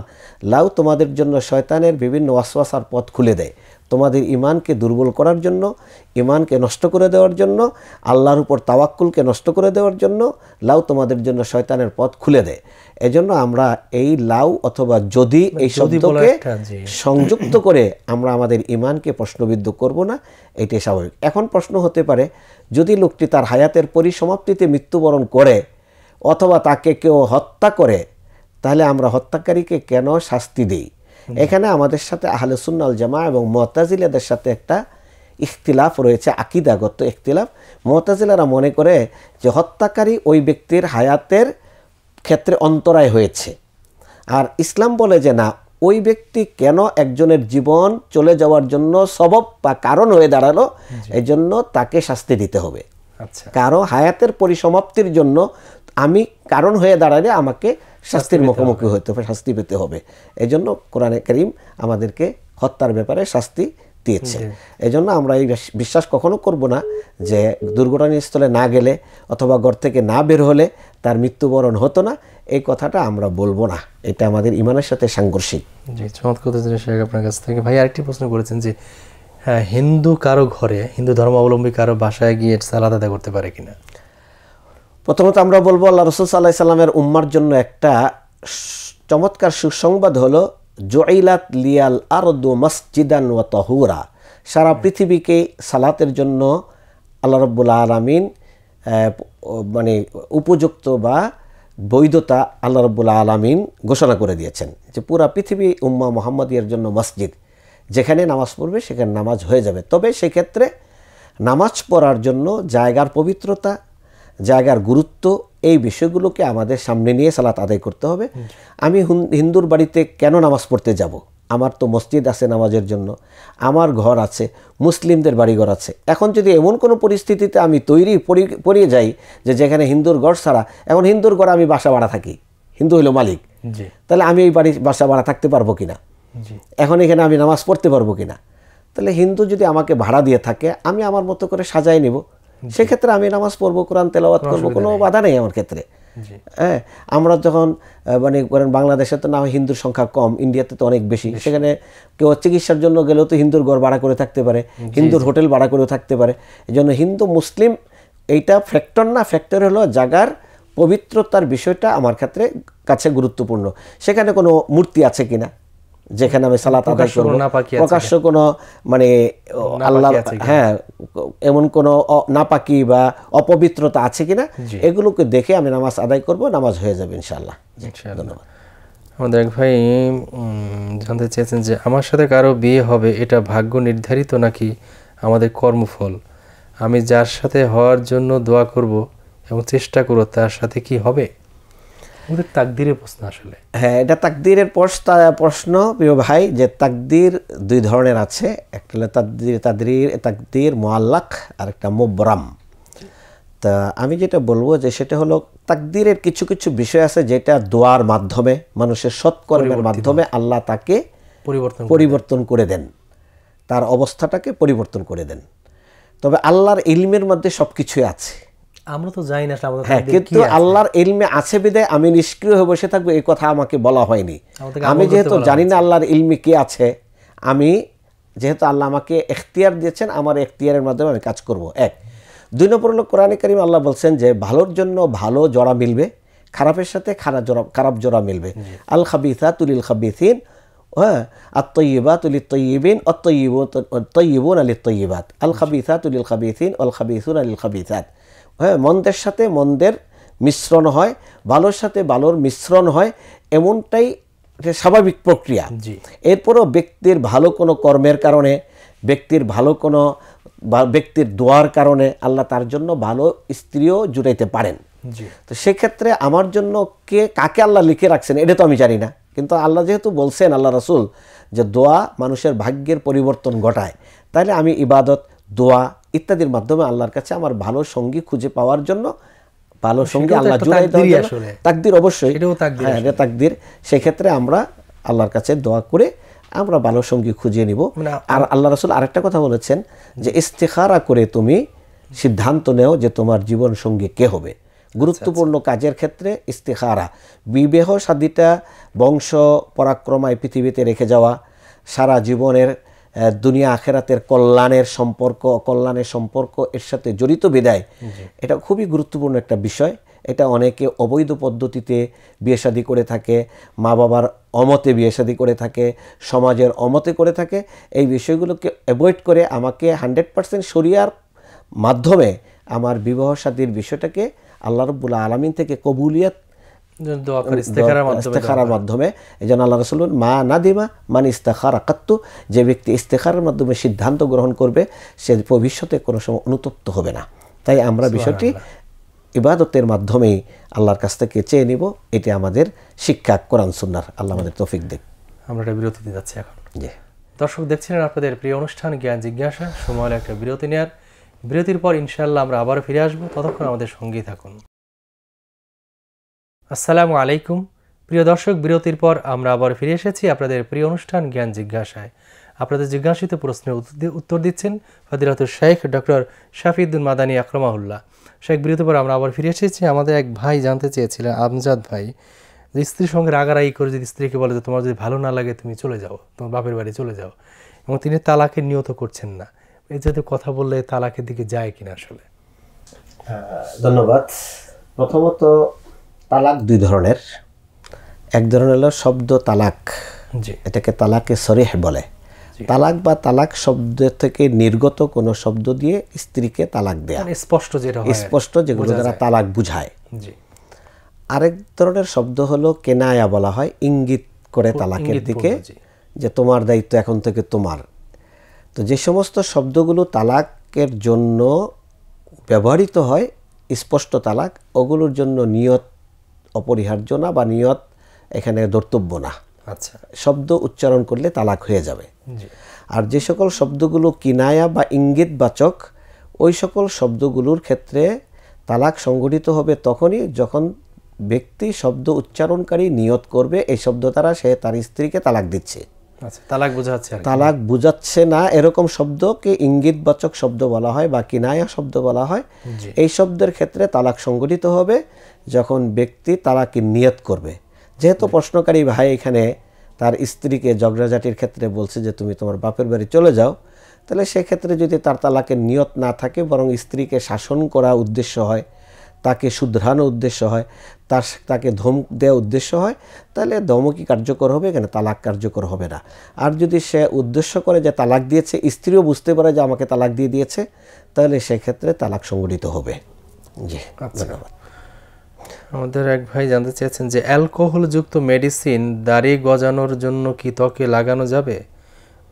লাউ তোমাদের জন্য শয়তানের বিভিন্ন অশ্বাসার পথ খুলে দেয় তোমাদের ইমানকে দুর্বল করার জন্য ইমানকে নষ্ট করে দেওয়ার জন্য আল্লাহর উপর তাওয়াক্কুলকে নষ্ট করে দেওয়ার জন্য লাউ তোমাদের জন্য শয়তানের পথ খুলে দেয় এজন্য আমরা এই লাউ অথবা যদি এই শব্দকে সংযুক্ত করে আমরা আমাদের ইমানকে প্রশ্নবিদ্ধ করব না এটাই স্বাভাবিক এখন প্রশ্ন হতে পারে যদি লোকটি তার হায়াতের পরিসমাপ্তিতে মৃত্যুবরণ করে অথবা তাকে কেউ হত্যা করে তাহলে আমরা হত্যাকারীকে কেন শাস্তি দিই এখানে আমাদের সাথে আহলে সুন্নাল জামা এবং মতাজিলাদের সাথে একটা ইখতিলাফ রয়েছে আকিদাগত ইখতিলাফ মতাজিলারা মনে করে যে হত্যাকারী ওই ব্যক্তির হায়াতের ক্ষেত্রে অন্তরায় হয়েছে আর ইসলাম বলে যে না ওই ব্যক্তি কেন একজনের জীবন চলে যাওয়ার জন্য সবব বা কারণ হয়ে দাঁড়ালো এই জন্য তাকে শাস্তি দিতে হবে আচ্ছা। কারো হায়াতের পরিসমাপ্তির জন্য আমি কারণ হয়ে দাঁড়ালে আমাকে শাস্তির মুখোমুখি হইতে হবে শাস্তি পেতে হবে এই জন্য কোরআনে করিম আমাদেরকে হত্যার ব্যাপারে শাস্তি দিয়েছে এই জন্য আমরা এই বিশ্বাস কখনো করব না যে দুর্ঘটনাস্থলে না গেলে অথবা ঘর থেকে না বের হলে তার মৃত্যুবরণ হতো না এই কথাটা আমরা বলবো না এটা আমাদের ইমানের সাথে সাংঘর্ষিক আপনার কাছ থেকে ভাই আরেকটি প্রশ্ন করেছেন যে হ্যাঁ হিন্দু কারো ঘরে হিন্দু ধর্মাবলম্বী কারো বাসায় গিয়ে সালাদ আদায় করতে পারে কিনা প্রথমত আমরা বলবো আল্লাহ রসুল সাল্লাহ সাল্লামের উম্মার জন্য একটা চমৎকার সুসংবাদ হল জোয়াইলাত লিয়াল দু মসজিদান ও তহুরা সারা পৃথিবীকে সালাতের জন্য আল্লাহ রব্বুল আলমিন মানে উপযুক্ত বা বৈধতা আল্লাহ রব্বুল আলমিন ঘোষণা করে দিয়েছেন যে পুরা পৃথিবী উম্মা মোহাম্মদিয়ার জন্য মসজিদ যেখানে নামাজ পড়বে সেখানে নামাজ হয়ে যাবে তবে সেক্ষেত্রে নামাজ পড়ার জন্য জায়গার পবিত্রতা জায়গার গুরুত্ব এই বিষয়গুলোকে আমাদের সামনে নিয়ে সালাত আদায় করতে হবে আমি হিন্দুর বাড়িতে কেন নামাজ পড়তে যাব। আমার তো মসজিদ আছে নামাজের জন্য আমার ঘর আছে মুসলিমদের বাড়িঘর আছে এখন যদি এমন কোনো পরিস্থিতিতে আমি তৈরি পড়িয়ে যাই যে যেখানে হিন্দুর ঘর ছাড়া এখন হিন্দুর ঘরে আমি বাসা ভাড়া থাকি হিন্দু হলো মালিক তাহলে আমি এই বাড়ি বাসা ভাড়া থাকতে পারবো কিনা এখন এখানে আমি নামাজ পড়তে পারবো কিনা তাহলে হিন্দু যদি আমাকে ভাড়া দিয়ে থাকে আমি আমার মতো করে সাজাই নেব সেক্ষেত্রে আমি নামাজ পড়বো কোরআন তেলাওয়াত করবো কোনো বাধা নেই আমার ক্ষেত্রে হ্যাঁ আমরা যখন মানে করেন বাংলাদেশে তো না হিন্দুর সংখ্যা কম ইন্ডিয়াতে তো অনেক বেশি সেখানে কেউ চিকিৎসার জন্য গেলেও তো হিন্দুর ঘর ভাড়া করে থাকতে পারে হিন্দুর হোটেল ভাড়া করেও থাকতে পারে এই জন্য হিন্দু মুসলিম এইটা ফ্যাক্টর না ফ্যাক্টর হলো জাগার পবিত্রতার বিষয়টা আমার ক্ষেত্রে কাছে গুরুত্বপূর্ণ সেখানে কোনো মূর্তি আছে কিনা যেখানে আমি সালাত আদায় করব প্রকাশ্য কোনো মানে আল্লাহ হ্যাঁ এমন কোনো নাপাকি বা অপবিত্রতা আছে কিনা এগুলোকে দেখে আমি নামাজ আদায় করব নামাজ হয়ে যাবে ইনশাআল্লাহ আমাদের এক ভাই জানতে চেয়েছেন যে আমার সাথে কারো বিয়ে হবে এটা ভাগ্য নির্ধারিত নাকি আমাদের কর্মফল আমি যার সাথে হওয়ার জন্য দোয়া করব এবং চেষ্টা করব তার সাথে কি হবে ওদের তাকদিরের প্রশ্ন আসলে হ্যাঁ এটা তাকদিরের প্রশ্ন প্রিয় ভাই যে তাকদির দুই ধরনের আছে একটা হলো তাকদির তাকদির তাকদির মোয়াল্লাক আর একটা মোবরাম তা আমি যেটা বলবো যে সেটা হলো তাকদিরের কিছু কিছু বিষয় আছে যেটা দোয়ার মাধ্যমে মানুষের সৎকর্মের মাধ্যমে আল্লাহ তাকে পরিবর্তন পরিবর্তন করে দেন তার অবস্থাটাকে পরিবর্তন করে দেন তবে আল্লাহর ইলমের মধ্যে সব কিছুই আছে আমরা তো জানি না আসলে হ্যাঁ কিন্তু আল্লাহর ইলমে আছে বিদায় আমি নিষ্ক্রিয় বসে থাকবো এই কথা আমাকে বলা হয়নি আমি যেহেতু জানি না আল্লাহর ইলমে কি আছে আমি যেহেতু আল্লাহ আমাকে এখতিয়ার দিয়েছেন আমার এখতিয়ারের মাধ্যমে আমি কাজ করব এক দুই নম্বর হলো কোরআনে করিম আল্লাহ বলছেন যে ভালোর জন্য ভালো জোড়া মিলবে খারাপের সাথে খারাপ জোড়া খারাপ জোড়া মিলবে আল খাবিথা তুলিল খাবিথিন হ্যাঁ আর আত্মইবাত উলি তৈবিন অত্তইব তৈবুন আলি তৈবাত আল খাবিথা তুলিল খাবিথিন আল খাবিথুন আলিল খাবিথাত হ্যাঁ মন্দের সাথে মন্দের মিশ্রণ হয় ভালোর সাথে ভালোর মিশ্রণ হয় এমনটাই স্বাভাবিক প্রক্রিয়া এরপরও ব্যক্তির ভালো কোনো কর্মের কারণে ব্যক্তির ভালো কোনো ব্যক্তির দোয়ার কারণে আল্লাহ তার জন্য ভালো স্ত্রীও জুটাইতে পারেন তো সেক্ষেত্রে আমার জন্য কে কাকে আল্লাহ লিখে রাখছেন এটা তো আমি জানি না কিন্তু আল্লাহ যেহেতু বলছেন আল্লাহ রসুল যে দোয়া মানুষের ভাগ্যের পরিবর্তন ঘটায় তাহলে আমি ইবাদত দোয়া ইত্যাদির মাধ্যমে আল্লাহর কাছে আমার ভালো সঙ্গী খুঁজে পাওয়ার জন্য ভালো সঙ্গী আল্লাহ তাকদির অবশ্যই তাকদির হ্যাঁ, সেক্ষেত্রে আমরা আল্লাহর কাছে দোয়া করে আমরা ভালো সঙ্গী খুঁজে নিব আর আল্লাহ রসুল আরেকটা কথা বলেছেন যে ইস্তেখারা করে তুমি সিদ্ধান্ত নেও যে তোমার জীবন সঙ্গী কে হবে আচ্ছা, আচ্ছা। গুরুত্বপূর্ণ কাজের ক্ষেত্রে ইস্তেখারা বিবেহ সাদিতা বংশ পরাক্রমায় পৃথিবীতে রেখে যাওয়া সারা জীবনের দুনিয়া আখেরাতের কল্যাণের সম্পর্ক অকল্যাণের সম্পর্ক এর সাথে জড়িত বিদায় এটা খুবই গুরুত্বপূর্ণ একটা বিষয় এটা অনেকে অবৈধ পদ্ধতিতে বিয়ে করে থাকে মা বাবার অমতে বিয়ে করে থাকে সমাজের অমতে করে থাকে এই বিষয়গুলোকে অ্যাভয়েড করে আমাকে হান্ড্রেড পার্সেন্ট সরিয়ার মাধ্যমে আমার বিবাহ সাদীর বিষয়টাকে আল্লাহ রব্বুল্লা আলমিন থেকে কবুলিয়াত ইস্তেখারার মাধ্যমে এই জন্য আল্লাহ রসুল মা না দিমা ইস্তেখার আকাত্তু যে ব্যক্তি ইস্তেখারের মাধ্যমে সিদ্ধান্ত গ্রহণ করবে সে ভবিষ্যতে কোনো সময় অনুতপ্ত হবে না তাই আমরা বিষয়টি ইবাদতের মাধ্যমেই আল্লাহর কাছ থেকে চেয়ে নিব এটি আমাদের শিক্ষা কোরআন সুন্নার আল্লাহ আমাদের তফিক দেব আমরা একটা বিরতিতে যাচ্ছি এখন জি দর্শক দেখছিলেন আপনাদের প্রিয় অনুষ্ঠান জ্ঞান জিজ্ঞাসা সময় একটা বিরতি নেয়ার বিরতির পর ইনশাল্লাহ আমরা আবার ফিরে আসবো ততক্ষণ আমাদের সঙ্গেই থাকুন আসসালামু আলাইকুম প্রিয় দর্শক বিরতির পর আমরা আবার ফিরে এসেছি আপনাদের প্রিয় অনুষ্ঠান জ্ঞান জিজ্ঞাসায় আপনাদের জিজ্ঞাসিত প্রশ্নের উত্তর দিচ্ছেন ফাদিরাত শেখ ডক্টর শাফিউদ্দিন মাদানী আকরমাহুল্লাহ শেখ বিরতির পর আমরা আবার ফিরে এসেছি আমাদের এক ভাই জানতে চেয়েছিলেন আমজাদ ভাই যে স্ত্রীর সঙ্গে রাগারাগি করে যদি স্ত্রীকে বলে যে তোমার যদি ভালো না লাগে তুমি চলে যাও তোমার বাপের বাড়ি চলে যাও এবং তিনি তালাকে নিয়ত করছেন না এই জাতীয় কথা বললে তালাকের দিকে যায় কিনা আসলে ধন্যবাদ প্রথমত তালাক দুই ধরনের এক ধরনের হলো শব্দ তালাক এটাকে তালাকে সরিহ বলে তালাক বা তালাক শব্দ থেকে নির্গত কোনো শব্দ দিয়ে স্ত্রীকে তালাক দেয়া মানে স্পষ্ট যেটা স্পষ্ট যেগুলো যারা তালাক বুঝায় আরেক ধরনের শব্দ হলো কেনায়া বলা হয় ইঙ্গিত করে তালাকের দিকে যে তোমার দায়িত্ব এখন থেকে তোমার তো যে সমস্ত শব্দগুলো তালাকের জন্য ব্যবহৃত হয় স্পষ্ট তালাক ওগুলোর জন্য নিয়ত অপরিহার্য না বা নিয়ত এখানে দর্তব্য না আচ্ছা শব্দ উচ্চারণ করলে তালাক হয়ে যাবে আর যে সকল শব্দগুলো কিনায়া বা ইঙ্গিত বাচক ওই সকল শব্দগুলোর ক্ষেত্রে তালাক সংঘটিত হবে তখনই যখন ব্যক্তি শব্দ উচ্চারণকারী নিয়ত করবে এই শব্দ দ্বারা সে তার স্ত্রীকে তালাক দিচ্ছে আচ্ছা, তালাক বুঝাচ্ছে তালাক বোঝাচ্ছে না এরকম শব্দকে ইঙ্গিতবাচক শব্দ বলা হয় বা কিনায়া শব্দ বলা হয় এই শব্দের ক্ষেত্রে তালাক সংগঠিত হবে যখন ব্যক্তি তালাকের নিয়ত করবে যেহেতু প্রশ্নকারী ভাই এখানে তার স্ত্রীকে জগরাজাটির ক্ষেত্রে বলছে যে তুমি তোমার বাপের বাড়ি চলে যাও তাহলে সেক্ষেত্রে যদি তার তালাকের নিয়ত না থাকে বরং স্ত্রীকে শাসন করা উদ্দেশ্য হয় তাকে শুধরানোর উদ্দেশ্য হয় তার তাকে ধমক দেওয়া উদ্দেশ্য হয় তাহলে ধমকি কার্যকর হবে এখানে তালাক কার্যকর হবে না আর যদি সে উদ্দেশ্য করে যে তালাক দিয়েছে স্ত্রীও বুঝতে পারে যে আমাকে তালাক দিয়ে দিয়েছে তাহলে সেক্ষেত্রে তালাক সংগঠিত হবে জি আচ্ছা। ধন্যবাদ আমাদের এক ভাই জানতে চেয়েছেন যে অ্যালকোহলযুক্ত মেডিসিন দাড়ি গজানোর জন্য কি ত্বকে লাগানো যাবে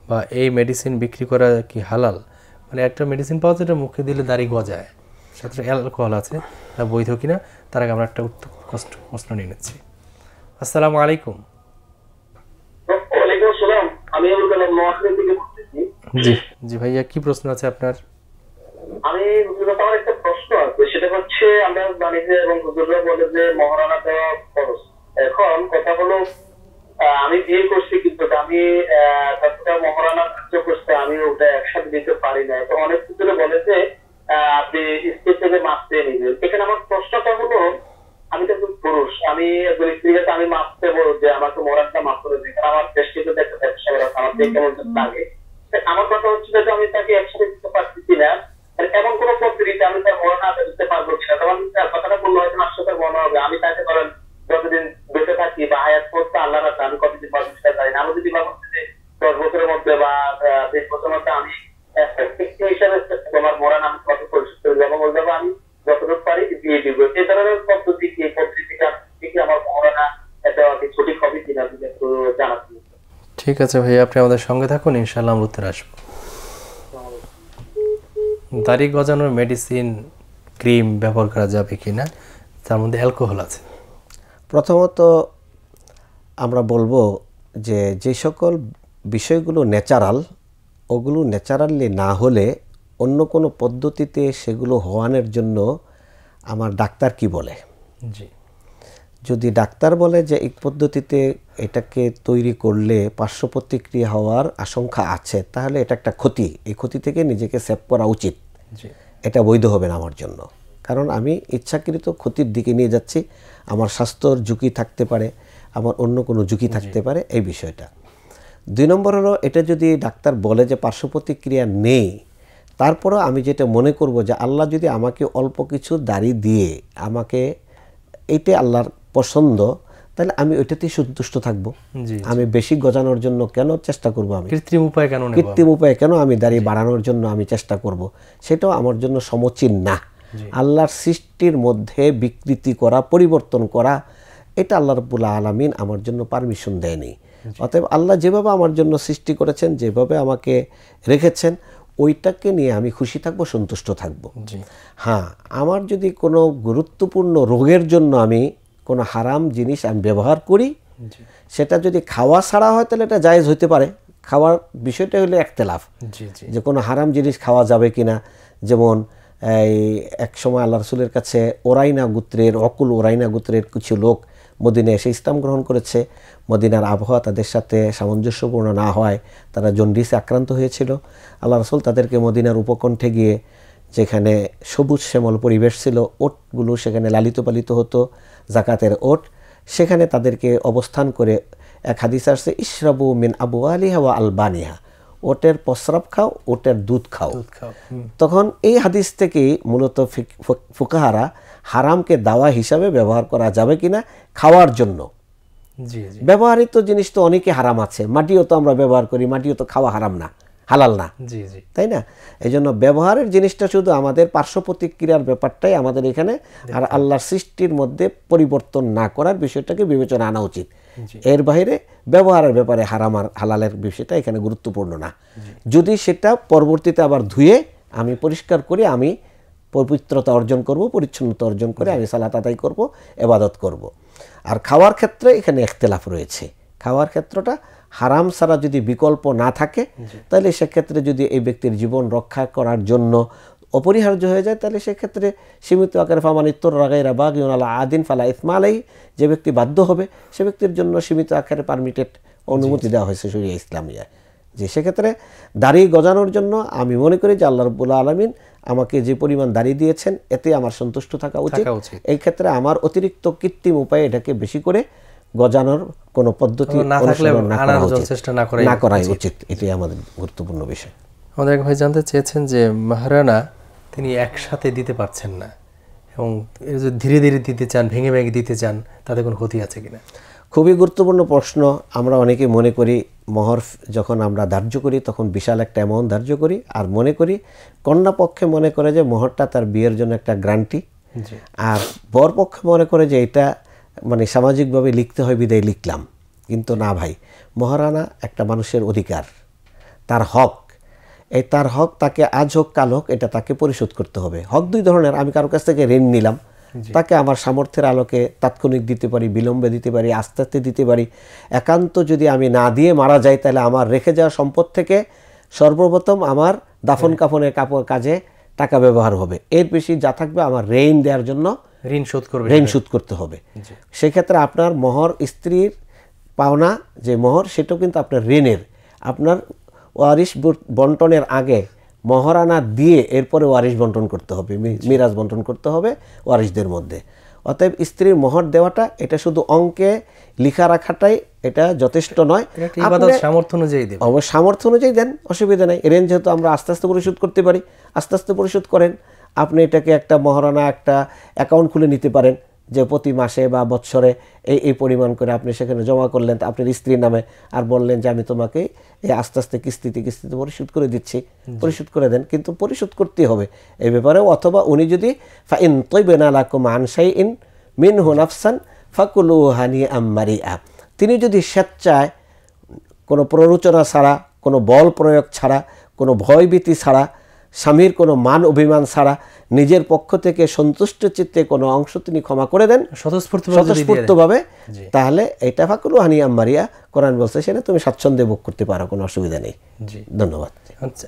বা এই মেডিসিন বিক্রি করা কি হালাল মানে একটা মেডিসিন পাওয়া যায় মুখে দিলে দাড়ি গজায় সাথে অ্যালকোহল আছে তা বৈধ কিনা তার আগে আমরা একটা কষ্ট প্রশ্ন নিয়ে নিচ্ছি আসসালাম আলাইকুম জি জি ভাইয়া কি প্রশ্ন আছে আপনার আমি আমার একটা প্রশ্ন আছে সেটা হচ্ছে আমরা জানি যে এবং হুজুররা বলে যে মহারানা দেওয়া খরচ এখন কথা হলো আমি বিয়ে করছি কিন্তু আমি মহারানা খরচ করছে আমি ওটা একসাথে দিতে পারি না এখন অনেক কিছু বলে যে আপনি স্ত্রী থেকে মাপ চেয়ে নেবেন এখানে আমার প্রশ্নটা হলো আমি তো একজন পুরুষ আমি একজন স্ত্রী কাছে আমি মাপ চাবো যে আমাকে মোরাকটা মাপ করে দিন আমার দৃষ্টিতে একটা ব্যবসা করা আমার দেখে কেমন লাগে আমার কথা হচ্ছে যে আমি তাকে একসাথে দিতে পারছি কিনা এমন কোন পদ্ধতিতে আমি তার মরণ আদায় দিতে পারবো কিনা তখন কথাটা বললো হয়তো আমার সাথে মনে হবে আমি তাকে ধরেন যতদিন বেঁচে থাকি বা হায়াত করতে আল্লাহ রাখা আমি কতদিন বাঁচতে যাই না আমি যদি ভাবছি যে দশ বছরের মধ্যে বা বিশ বছরের মধ্যে আমি হ্যাঁ, হ্যাঁ, ঠিক আছে ভাই আপনি আমাদের সঙ্গে থাকুন ইনশাল্লাহ আমরা উত্তর আসবো দাড়ি গজানোর মেডিসিন ক্রিম ব্যবহার করা যাবে কি না তার মধ্যে অ্যালকোহল আছে প্রথমত আমরা বলবো যে যে সকল বিষয়গুলো ন্যাচারাল ওগুলো ন্যাচারালি না হলে অন্য কোনো পদ্ধতিতে সেগুলো হওয়ানোর জন্য আমার ডাক্তার কি বলে জি যদি ডাক্তার বলে যে এই পদ্ধতিতে এটাকে তৈরি করলে পার্শ্ব প্রতিক্রিয়া হওয়ার আশঙ্কা আছে তাহলে এটা একটা ক্ষতি এই ক্ষতি থেকে নিজেকে সেভ করা উচিত এটা বৈধ হবে না আমার জন্য কারণ আমি ইচ্ছাকৃত ক্ষতির দিকে নিয়ে যাচ্ছি আমার স্বাস্থ্যর ঝুঁকি থাকতে পারে আমার অন্য কোনো ঝুঁকি থাকতে পারে এই বিষয়টা দুই নম্বরেরও এটা যদি ডাক্তার বলে যে পার্শ্ব প্রতিক্রিয়া নেই তারপরও আমি যেটা মনে করব যে আল্লাহ যদি আমাকে অল্প কিছু দাড়ি দিয়ে আমাকে এইটা আল্লাহর পছন্দ তাহলে আমি ওইটাতেই সন্তুষ্ট থাকবো আমি বেশি গজানোর জন্য কেন চেষ্টা করব আমি কৃত্রিম উপায় কেন কৃত্রিম উপায় কেন আমি দাড়ি বাড়ানোর জন্য আমি চেষ্টা করব সেটাও আমার জন্য সমচীন না আল্লাহর সৃষ্টির মধ্যে বিকৃতি করা পরিবর্তন করা এটা আল্লাহ রবুল্লা আলমিন আমার জন্য পারমিশন দেয়নি অতএব আল্লাহ যেভাবে আমার জন্য সৃষ্টি করেছেন যেভাবে আমাকে রেখেছেন ওইটাকে নিয়ে আমি খুশি থাকবো সন্তুষ্ট থাকব হ্যাঁ আমার যদি কোনো গুরুত্বপূর্ণ রোগের জন্য আমি কোনো হারাম জিনিস আমি ব্যবহার করি সেটা যদি খাওয়া ছাড়া হয় তাহলে এটা জায়েজ হইতে পারে খাওয়ার বিষয়টা হলো একতেলাফ যে কোনো হারাম জিনিস খাওয়া যাবে কি না যেমন এই একসময় আল্লাহ রসুলের কাছে ওরাইনা গুত্রের অকুল ওরাইনা গুত্রের কিছু লোক মদিনে এসে ইসলাম গ্রহণ করেছে মদিনার আবহাওয়া তাদের সাথে সামঞ্জস্যপূর্ণ না হওয়ায় তারা জন্ডিসে আক্রান্ত হয়েছিল আল্লাহ রসুল তাদেরকে মদিনার উপকণ্ঠে গিয়ে যেখানে সবুজ শ্যামল পরিবেশ ছিল ওটগুলো সেখানে লালিত পালিত হতো জাকাতের ওট সেখানে তাদেরকে অবস্থান করে এক হাদিস আসছে ইশরাবু মিন আবু আলিহা ওয়া আলবানিহা ওটের প্রস্রাব খাও ওটের দুধ খাও তখন এই হাদিস থেকেই মূলত ফুকাহারা হারামকে দাওয়া হিসাবে ব্যবহার করা যাবে কিনা খাওয়ার জন্য ব্যবহারিত জিনিস তো অনেকে হারাম আছে মাটিও তো আমরা ব্যবহার করি মাটিও তো খাওয়া হারাম না হালাল না জি জি তাই না এই জন্য ব্যবহারের জিনিসটা শুধু আমাদের পার্শ্ব প্রতিক্রিয়ার ব্যাপারটাই আমাদের এখানে আর আল্লাহর সৃষ্টির মধ্যে পরিবর্তন না করার বিষয়টাকে বিবেচনা আনা উচিত এর বাইরে ব্যবহারের ব্যাপারে হারাম আর হালালের বিষয়টা এখানে গুরুত্বপূর্ণ না যদি সেটা পরবর্তীতে আবার ধুয়ে আমি পরিষ্কার করে আমি পবিত্রতা অর্জন করব পরিচ্ছন্নতা অর্জন করে আমি সালাত আদায় করব এবাদত করব। আর খাওয়ার ক্ষেত্রে এখানে একতেলাফ রয়েছে খাওয়ার ক্ষেত্রটা হারাম ছাড়া যদি বিকল্প না থাকে তাহলে সেক্ষেত্রে যদি এই ব্যক্তির জীবন রক্ষা করার জন্য অপরিহার্য হয়ে যায় তাহলে সেক্ষেত্রে সীমিত আকারে ফামান ইত্তর রাগাইরা বা আলা আদিন ফালা ইসমালাই যে ব্যক্তি বাধ্য হবে সে ব্যক্তির জন্য সীমিত আকারে পারমিটেড অনুমতি দেওয়া হয়েছে শরীয় ইসলামিয়ায় যে সেক্ষেত্রে দাড়ি গজানোর জন্য আমি মনে করি যে আল্লাহ রবুল্লা আলমিন আমাকে যে পরিমাণ দাড়ি দিয়েছেন এতে আমার সন্তুষ্ট থাকা উচিত এই ক্ষেত্রে আমার অতিরিক্ত কৃত্রিম উপায়ে এটাকে বেশি করে গজানোর কোন পদ্ধতি না করাই উচিত এটাই আমাদের গুরুত্বপূর্ণ বিষয় আমাদের এক ভাই জানতে চেয়েছেন যে মাহারানা তিনি একসাথে দিতে পারছেন না এবং ধীরে ধীরে দিতে চান ভেঙে ভেঙে দিতে চান তাতে কোনো ক্ষতি আছে কিনা খুবই গুরুত্বপূর্ণ প্রশ্ন আমরা অনেকে মনে করি মহর যখন আমরা ধার্য করি তখন বিশাল একটা অ্যামাউন্ট ধার্য করি আর মনে করি কন্যা পক্ষে মনে করে যে মহরটা তার বিয়ের জন্য একটা গ্রান্টি আর বর পক্ষে মনে করে যে এটা মানে সামাজিকভাবে লিখতে হয় বিদায় লিখলাম কিন্তু না ভাই মহারানা একটা মানুষের অধিকার তার হক এই তার হক তাকে আজ হোক কাল হোক এটা তাকে পরিশোধ করতে হবে হক দুই ধরনের আমি কারো কাছ থেকে ঋণ নিলাম তাকে আমার সামর্থ্যের আলোকে তাৎক্ষণিক দিতে পারি বিলম্বে দিতে পারি আস্তে আস্তে দিতে পারি একান্ত যদি আমি না দিয়ে মারা যাই তাহলে আমার রেখে যাওয়া সম্পদ থেকে সর্বপ্রথম আমার দাফন হ্যাঁ। কাফনের কাপড় কাজে টাকা ব্যবহার হবে এর বেশি যা থাকবে আমার ঋণ দেওয়ার জন্য ঋণ শোধ করবে ঋণ শোধ করতে হবে সেক্ষেত্রে আপনার মহর স্ত্রীর পাওনা যে মহর সেটাও কিন্তু আপনার ঋণের আপনার ওয়ারিশ বন্টনের আগে মহারানা দিয়ে এরপরে ওয়ারিশ বন্টন করতে হবে মিরাজ বন্টন করতে হবে ওয়ারিশদের মধ্যে অতএব স্ত্রীর মহর দেওয়াটা এটা শুধু অঙ্কে লিখা রাখাটাই এটা যথেষ্ট নয় সামর্থ্য অনুযায়ী দেন সামর্থ্য অনুযায়ী দেন অসুবিধা নেই রেঞ্জ যেহেতু আমরা আস্তে আস্তে পরিশোধ করতে পারি আস্তে আস্তে পরিশোধ করেন আপনি এটাকে একটা মহারানা একটা অ্যাকাউন্ট খুলে নিতে পারেন যে প্রতি মাসে বা বৎসরে এই এই পরিমাণ করে আপনি সেখানে জমা করলেন আপনার স্ত্রীর নামে আর বললেন যে আমি তোমাকে এই আস্তে আস্তে কিস্তিতে কিস্তিতে পরিশোধ করে দিচ্ছি পরিশোধ করে দেন কিন্তু পরিশোধ করতেই হবে এই ব্যাপারে অথবা উনি যদি ফাইন তৈবেন আলাকুম আনসাই ইন মিন আফসান ফাকুল হানি আম্মারি আ তিনি যদি স্বেচ্ছায় কোনো প্ররোচনা ছাড়া কোনো বল প্রয়োগ ছাড়া কোনো ভয়ভীতি ছাড়া স্বামীর কোনো মান অভিমান ছাড়া নিজের পক্ষ থেকে সন্তুষ্ট চিত্তে কোনো অংশ তিনি ক্ষমা করে দেন স্বতঃস্ফূর্তভাবে তাহলে এটা ফাকুলু হানিয়া মারিয়া কোরআন বলছে সেটা তুমি স্বাচ্ছন্দ্যে ভোগ করতে পারো কোনো অসুবিধা নেই ধন্যবাদ আচ্ছা,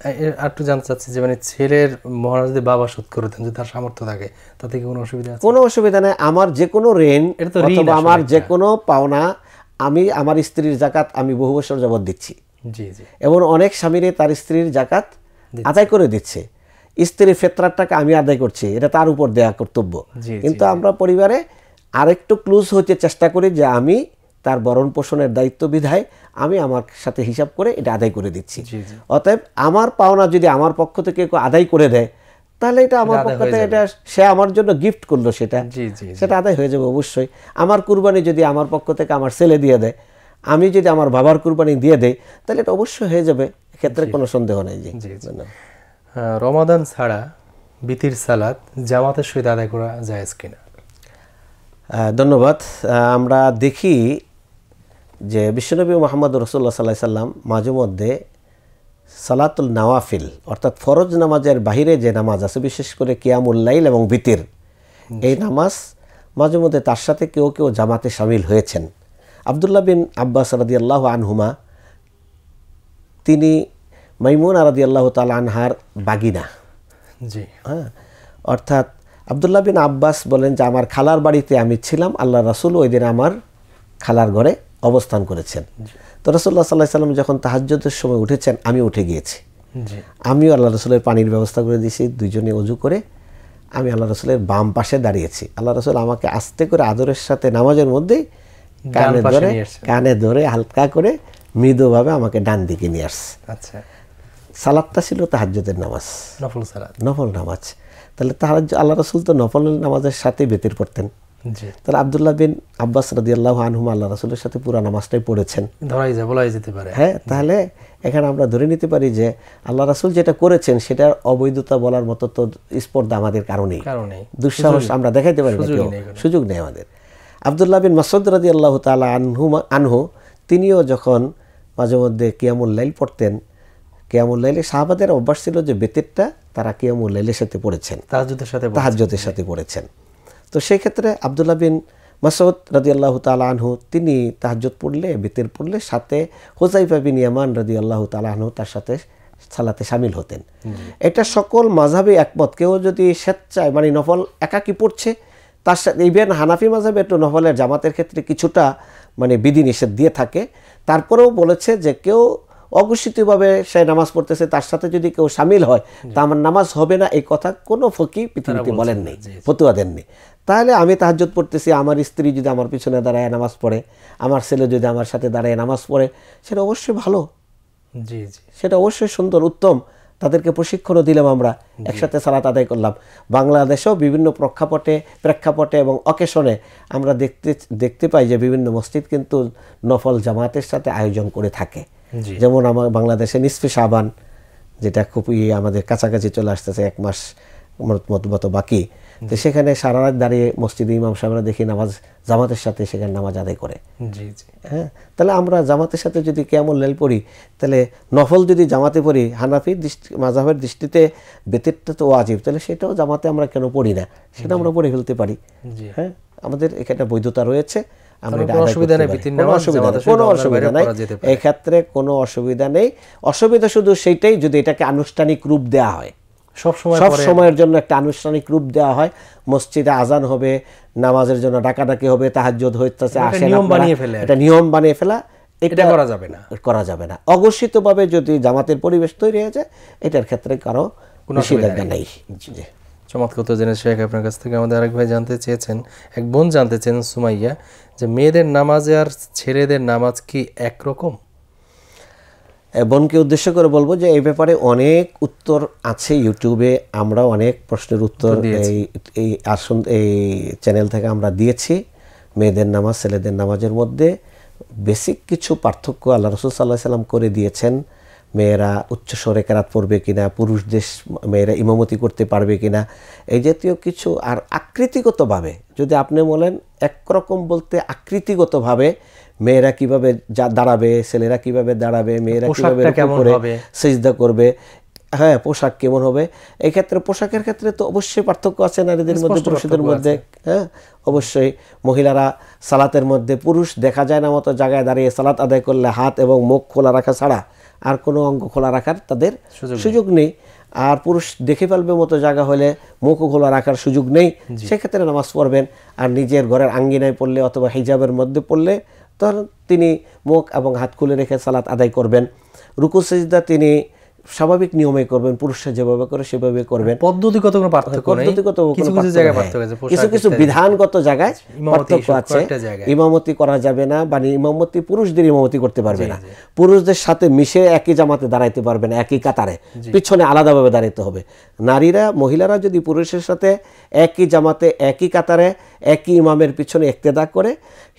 একটু জানতে চাচ্ছি যে মানে ছেলের মহারাজ যদি বাবা শোধ করে দেন তার সামর্থ্য থাকে তাতে কি কোনো অসুবিধা কোনো অসুবিধা নেই আমার যে কোনো ঋণ অথবা আমার যে কোনো পাওনা আমি আমার স্ত্রীর জাকাত আমি বহু বছর জবাব দিচ্ছি জি জি এবং অনেক স্বামীরে তার স্ত্রীর জাকাত আদায় করে দিচ্ছে স্ত্রীর ফেতরার টাকা আমি আদায় করছি এটা তার উপর দেয়া কর্তব্য কিন্তু আমরা পরিবারে আরেকটু ক্লোজ হতে চেষ্টা করি যে আমি তার বরণ পোষণের দায়িত্ব বিধায় আমি আমার সাথে হিসাব করে এটা আদায় করে দিচ্ছি অতএব আমার পাওনা যদি আমার পক্ষ থেকে কেউ আদায় করে দেয় তাহলে এটা আমার পক্ষ থেকে এটা সে আমার জন্য গিফট করলো সেটা সেটা আদায় হয়ে যাবে অবশ্যই আমার কুরবানি যদি আমার পক্ষ থেকে আমার ছেলে দিয়ে দেয় আমি যদি আমার বাবার কুরবানি দিয়ে দেয় তাহলে এটা অবশ্যই হয়ে যাবে ক্ষেত্রে কোনো সন্দেহ নেই জি রমাদান ছাড়া বিতির সালাত জামাতের সহিত আদায় করা যায় কিনা ধন্যবাদ আমরা দেখি যে বিশ্বনবী মোহাম্মদ রসুল্লাহ সাল্লাহ সাল্লাম মাঝে মধ্যে সালাতুল নাওয়াফিল অর্থাৎ ফরজ নামাজের বাহিরে যে নামাজ আছে বিশেষ করে কিয়ামুল্লাইল এবং বিতির এই নামাজ মাঝে মধ্যে তার সাথে কেউ কেউ জামাতে সামিল হয়েছেন আবদুল্লাহ বিন আব্বাস রাদি আল্লাহ আনহুমা তিনি মাইমুন আরদি আল্লাহ তাল আনহার বাগিনা জি হ্যাঁ অর্থাৎ আবদুল্লাহ বিন আব্বাস বলেন যে আমার খালার বাড়িতে আমি ছিলাম আল্লাহ রাসুল ওই দিন আমার খালার ঘরে অবস্থান করেছেন তো রসুল্লাহ সাল্লাহ সাল্লাম যখন তাহাজ্যতের সময় উঠেছেন আমি উঠে গিয়েছি আমিও আল্লাহ রসুলের পানির ব্যবস্থা করে দিয়েছি দুজনে অজু করে আমি আল্লাহ রসুলের বাম পাশে দাঁড়িয়েছি আল্লাহ রসুল আমাকে আস্তে করে আদরের সাথে নামাজের মধ্যেই কানে ধরে কানে ধরে হালকা করে মৃদুভাবে আমাকে ডান দিকে নিয়ে আসছে আচ্ছা সালাদটা ছিল তাহাজ্যদের নামাজ নফল সালাদ নফল নামাজ তাহলে তাহাজ আল্লাহ রসুল তো নফল নামাজের সাথে বেতের পড়তেন তাহলে আবদুল্লাহ বিন আব্বাস রাজি আল্লাহ আনহুম আল্লাহ রসুলের সাথে পুরো নামাজটাই পড়েছেন ধরাই যায় বলাই যেতে পারে হ্যাঁ তাহলে এখানে আমরা ধরে নিতে পারি যে আল্লাহ রাসুল যেটা করেছেন সেটার অবৈধতা বলার মতো তো স্পর্ধা আমাদের কারণে দুঃসাহস আমরা দেখাইতে পারি সুযোগ নেই আমাদের আবদুল্লাহ বিন মাসুদ রাজি আল্লাহ তালা আনহু আনহু তিনিও যখন মাঝে মধ্যে কিয়ামুল লাইল পড়তেন কেয়ামুল লাইলে সাহাবাদের অভ্যাস ছিল যে বেতেরটা তারা কেয়ামুল লাইলের সাথে পড়েছেন তাহাজুদের সাথে তাহাজ্যতের সাথে পড়েছেন তো সেই ক্ষেত্রে আবদুল্লাহ বিন মাসৌদ রাজি আল্লাহ তালাহু তিনি তাহাজ্জত পড়লে বেতের পড়লে সাথে হোজাইফা বিন ইয়ামান রাজি আল্লাহ তালাহু তার সাথে সালাতে সামিল হতেন এটা সকল মাঝাবে একমত কেউ যদি স্বেচ্ছায় মানে নফল একাকি পড়ছে তার সাথে ইভেন হানাফি মাঝাবে একটু নফলের জামাতের ক্ষেত্রে কিছুটা মানে বিধিনিষেধ দিয়ে থাকে তারপরেও বলেছে যে কেউ অঘোষিতভাবে সে নামাজ পড়তেছে তার সাথে যদি কেউ সামিল হয় তা আমার নামাজ হবে না এই কথা কোনো ফকি পৃথিবীতে বলেননি নেই ফতুয়া দেননি তাহলে আমি তাহাজত পড়তেছি আমার স্ত্রী যদি আমার পিছনে দাঁড়ায় নামাজ পড়ে আমার ছেলে যদি আমার সাথে দাঁড়ায় নামাজ পড়ে সেটা অবশ্যই ভালো জি জি সেটা অবশ্যই সুন্দর উত্তম তাদেরকে প্রশিক্ষণও দিলাম আমরা একসাথে সালাত আদায় করলাম বাংলাদেশেও বিভিন্ন প্রেক্ষাপটে প্রেক্ষাপটে এবং অকেশনে আমরা দেখতে দেখতে পাই যে বিভিন্ন মসজিদ কিন্তু নফল জামাতের সাথে আয়োজন করে থাকে যেমন আমার বাংলাদেশে নিসফি সাবান যেটা খুব ইয়ে আমাদের কাছাকাছি চলে আসতেছে এক মাস মত মতো বাকি তো সেখানে সারা রাত দাঁড়িয়ে মসজিদে ইমাম সাহেবরা দেখি নামাজ জামাতের সাথে সেখানে নামাজ আদায় করে হ্যাঁ তাহলে আমরা জামাতের সাথে যদি কেমন লেল পড়ি তাহলে নফল যদি জামাতে পড়ি হানাফির দৃষ্টি মাজাহের দৃষ্টিতে বেতেরটা তো আজীব তাহলে সেটাও জামাতে আমরা কেন পড়ি না সেটা আমরা পড়ে ফেলতে পারি হ্যাঁ আমাদের এখানে বৈধতা রয়েছে মসজিদে আজান হবে নামাজের জন্য ডাকাডাকি হবে তাহাজ্জুদ হইতেছে নিয়ম বানিয়ে নিয়ম বানিয়ে ফেলা এটা করা যাবে না করা যাবে না অঘোষিতভাবে যদি জামাতের পরিবেশ তৈরি হয়ে যায় এটার ক্ষেত্রে কারো নিষেধাজ্ঞা নেই জি চমৎকৃত জেনে শেখ আপনার কাছ থেকে আমাদের আরেক ভাই জানতে চেয়েছেন এক বোন জানতে চেয়েছেন সুমাইয়া যে মেয়েদের নামাজ আর ছেলেদের নামাজ কি একরকম বোনকে উদ্দেশ্য করে বলবো যে এই ব্যাপারে অনেক উত্তর আছে ইউটিউবে আমরা অনেক প্রশ্নের উত্তর এই এই আসন এই চ্যানেল থেকে আমরা দিয়েছি মেয়েদের নামাজ ছেলেদের নামাজের মধ্যে বেসিক কিছু পার্থক্য আল্লাহ রসুল সাল্লাহ সাল্লাম করে দিয়েছেন মেয়েরা উচ্চস্বরে কেরাত পড়বে কিনা দেশ মেয়েরা ইমামতি করতে পারবে কিনা এই জাতীয় কিছু আর আকৃতিগতভাবে যদি আপনি বলেন একরকম বলতে আকৃতিগতভাবে মেয়েরা কিভাবে যা দাঁড়াবে ছেলেরা কিভাবে দাঁড়াবে মেয়েরা কিভাবে করে সেজদা করবে হ্যাঁ পোশাক কেমন হবে এই ক্ষেত্রে পোশাকের ক্ষেত্রে তো অবশ্যই পার্থক্য আছে নারীদের মধ্যে পুরুষদের মধ্যে হ্যাঁ অবশ্যই মহিলারা সালাতের মধ্যে পুরুষ দেখা যায় না মতো জায়গায় দাঁড়িয়ে সালাত আদায় করলে হাত এবং মুখ খোলা রাখা ছাড়া আর কোনো অঙ্গ খোলা রাখার তাদের সুযোগ নেই আর পুরুষ দেখে ফেলবে মতো জায়গা হলে মুখও খোলা রাখার সুযোগ নেই সেক্ষেত্রে নামাজ পড়বেন আর নিজের ঘরের আঙ্গিনায় পড়লে অথবা হিজাবের মধ্যে পড়লে তখন তিনি মুখ এবং হাত খুলে রেখে সালাত আদায় করবেন রুকু সেজদা তিনি স্বাভাবিক নিয়মে করবেন পুরুষরা যেভাবে করে সেভাবে করবেন পদ্ধতিগত কোনো পার্থক্য নেই পদ্ধতিগত কিছু কিছু জায়গায় পার্থক্য আছে কিছু কিছু বিধানগত জায়গায় পার্থক্য আছে ইমামতি করা যাবে না বা ইমামতি পুরুষদের ইমামতি করতে পারবে না পুরুষদের সাথে মিশে একই জামাতে দাঁড়াইতে পারবে না একই কাতারে পিছনে আলাদাভাবে দাঁড়াইতে হবে নারীরা মহিলারা যদি পুরুষের সাথে একই জামাতে একই কাতারে একই ইমামের পিছনে একতেদা করে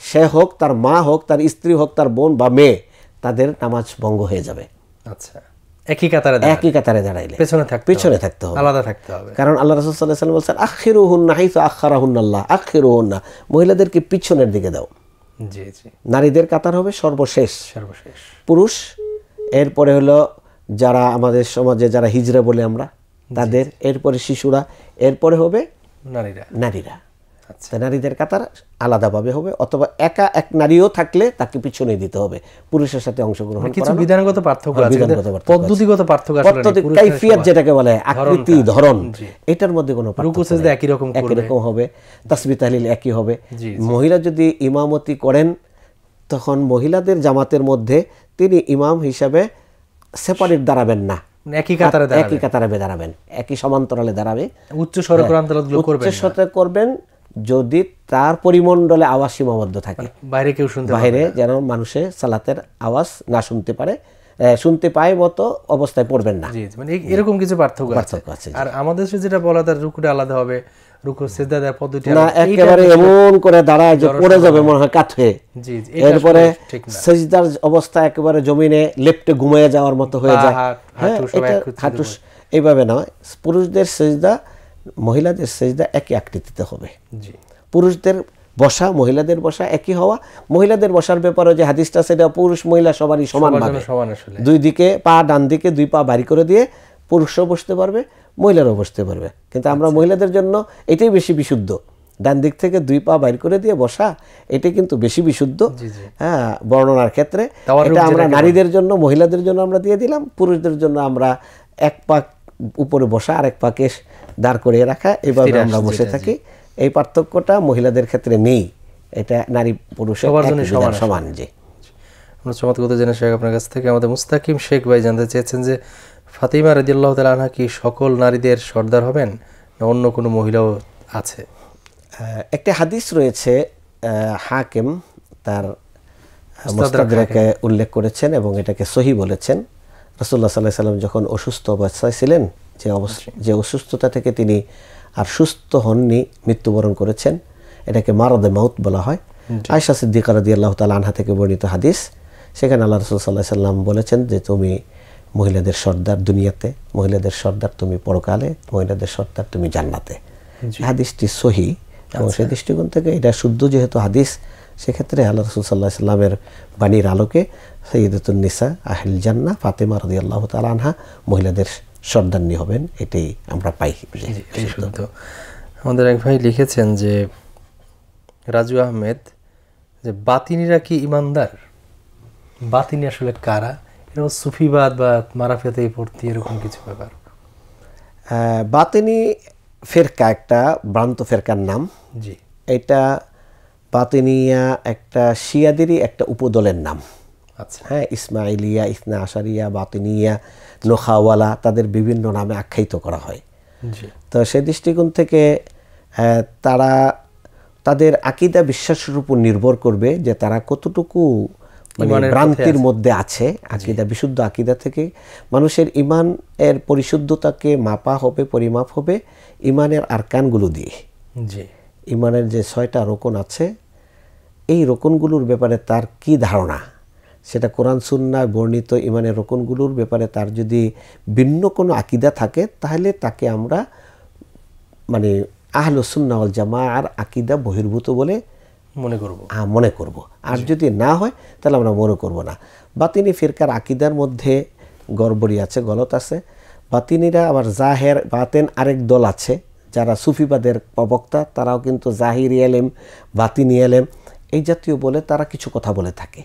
সে হোক তার মা হোক তার স্ত্রী হোক তার বোন বা মেয়ে তাদের নামাজ ভঙ্গ হয়ে যাবে আচ্ছা একই কাতারে একই কাতারে দাঁড়াইলে পেছনে থাক পেছনে থাকতে হবে আলাদা থাকতে হবে কারণ আল্লাহ রাসূল সাল্লাল্লাহু আলাইহি বলছেন আখিরুহুন্না হাইসু আখখারাহুন্নাল্লাহ না মহিলাদেরকে পিছনের দিকে দাও জি জি নারীদের কাতার হবে সর্বশেষ সর্বশেষ পুরুষ এরপরে হলো যারা আমাদের সমাজে যারা হিজরা বলে আমরা তাদের এরপরে শিশুরা এরপরে হবে নারীরা নারীরা আচ্ছা নারীদের কাতার আলাদাভাবে হবে অথবা একা এক নারীও থাকলে তাকে পিছনে দিতে হবে পুরুষের সাথে অংশগ্রহণ মানে কিছু হ্যাঁ, বিধানগত পার্থক্য আছে পদ্ধতিগত পার্থক্য আসলে কাইফিয়াত যেটাকে বলে আকৃতি ধরন এটার মধ্যে কোনো পার্থক্য একই রকম একই রকম হবে তাসবি তাহলিল একই হবে মহিলা যদি ইমামতি করেন তখন মহিলাদের জামাতের মধ্যে তিনি ইমাম হিসাবে সেপারেট দাঁড়াবেন না মানে একই কাতারে দাঁড়াবেন একই সমান্তরালে দাঁড়াবে উচ্চ স্বরে হ্যাঁ, কোরআন তালাত করবেন উচ্চ স্বরে করবেন যদি তার পরিমণ্ডলে আওয়াজ সীমাবদ্ধ থাকে বাইরে কেউ শুনতে বাইরে যেন মানুষের সালাতের আওয়াজ না শুনতে পারে শুনতে পায় মতো অবস্থায় পড়বেন না মানে এরকম কিছু পার্থক্য পার্থক্য আছে আর আমাদের যেটা বলা তার রুকুটা আলাদা হবে রুকু সেজদা দেওয়ার পদ্ধতি না একেবারে এমন করে দাঁড়ায় যে পড়ে যাবে মনে হয় কাত হয়ে জি এরপরে সেজদার অবস্থা একেবারে জমিনে লেপ্টে ঘুমিয়ে যাওয়ার মতো হয়ে যায় হাঁটু হ্যাঁ, এইভাবে নয় পুরুষদের সেজদা মহিলাদের সেজদা একই আকৃতিতে হবে পুরুষদের বসা মহিলাদের বসা একই হওয়া মহিলাদের বসার ব্যাপারে যে হাদিসটা সেটা পুরুষ মহিলা সবারই সমান দুই দিকে পা ডান দিকে দুই পা বাড়ি করে দিয়ে পুরুষও বসতে পারবে মহিলারাও বসতে পারবে কিন্তু আমরা আচ্ছা। মহিলাদের জন্য এটাই বেশি বিশুদ্ধ ডান দিক থেকে দুই পা বাইর করে দিয়ে বসা এটা কিন্তু বেশি বিশুদ্ধ হ্যাঁ বর্ণনার ক্ষেত্রে এটা আমরা নারীদের জন্য মহিলাদের জন্য আমরা দিয়ে দিলাম পুরুষদের জন্য আমরা এক পাক উপরে বসা আরেক পাকে দাঁড় করিয়ে রাখা এভাবে আমরা বসে থাকি এই পার্থক্যটা মহিলাদের ক্ষেত্রে নেই এটা নারী পুরুষের সমান সমান যে আমরা চমৎকৃত জেনে শেখ আপনার কাছ থেকে আমাদের মুস্তাকিম শেখ ভাই জানতে চেয়েছেন যে ফাতিমা রাজিল্লাহ তাল আনহা কি সকল নারীদের সর্দার হবেন না অন্য কোনো মহিলাও আছে একটা হাদিস রয়েছে হাকেম তার মুস্তাদরাকে উল্লেখ করেছেন এবং এটাকে সহি বলেছেন রাসুল্লাহ সাল্লাহ সাল্লাম যখন অসুস্থ অবস্থায় ছিলেন যে অবস্থা আচ্ছা। যে অসুস্থতা থেকে তিনি আর সুস্থ হননি মৃত্যুবরণ করেছেন এটাকে মারদে মাউত বলা হয় আয়সা সিদ্দিকার দিয়ে আল্লাহ তাল আনহা থেকে বর্ণিত হাদিস সেখানে আল্লাহ রসুল সাল্লাহ সাল্লাম বলেছেন যে তুমি মহিলাদের সর্দার দুনিয়াতে মহিলাদের সর্দার তুমি পরকালে মহিলাদের সর্দার তুমি জান্নাতে হাদিসটি সহি এবং আচ্ছা। সেই দৃষ্টিকোণ থেকে এটা শুদ্ধ যেহেতু হাদিস সেক্ষেত্রে আল্লাহ রসুল সাল্লাহ সাল্লামের বাণীর আলোকে নিসা আহিল জান্না ফাতেমা রদি আল্লাহ আনহা মহিলাদের সর্দান্নি হবেন এটাই আমরা পাই আমাদের এক ভাই লিখেছেন যে রাজু আহমেদ যে বাতিনিরা কি ইমানদার বাতিনি আসলে কারা এরকম সুফিবাদ বা মারাফিয়াতে ভর্তি এরকম কিছু ব্যাপার বাতিনি ফেরকা একটা ভ্রান্ত ফেরকার নাম জি এটা বাতেনিয়া একটা শিয়াদেরই একটা উপদলের নাম আচ্ছা হ্যাঁ ইসমাইলিয়া ইসনা আশারিয়া বাতেনিয়া নোখাওয়ালা তাদের বিভিন্ন নামে আখ্যায়িত করা হয় তো সে দৃষ্টিকোণ থেকে তারা তাদের আকিদা বিশ্বাসের উপর নির্ভর করবে যে তারা কতটুকু মানে ভ্রান্তির মধ্যে আছে আকিদা বিশুদ্ধ আকিদা থেকে মানুষের ইমান এর পরিশুদ্ধতাকে মাপা হবে পরিমাপ হবে ইমানের আরকানগুলো দিয়ে ইমানের যে ছয়টা রোকন আছে এই রোকনগুলোর ব্যাপারে তার কি ধারণা সেটা কোরআন সুন্না বর্ণিত ইমানের রোকনগুলোর ব্যাপারে তার যদি ভিন্ন কোনো আকিদা থাকে তাহলে তাকে আমরা মানে আহলসুন্নাওয়াল জামা আর আকিদা বহির্ভূত বলে মনে করব হ্যাঁ মনে করব আর যদি না হয় তাহলে আমরা মনে করব না বা তিনি ফিরকার আকিদার মধ্যে গড়বড়ি আছে গলত আছে বা তিনিরা আবার জাহের বাতেন আরেক দল আছে যারা সুফিবাদের প্রবক্তা তারাও কিন্তু জাহির এলেম বাতিনি এলেম এই জাতীয় বলে তারা কিছু কথা বলে থাকে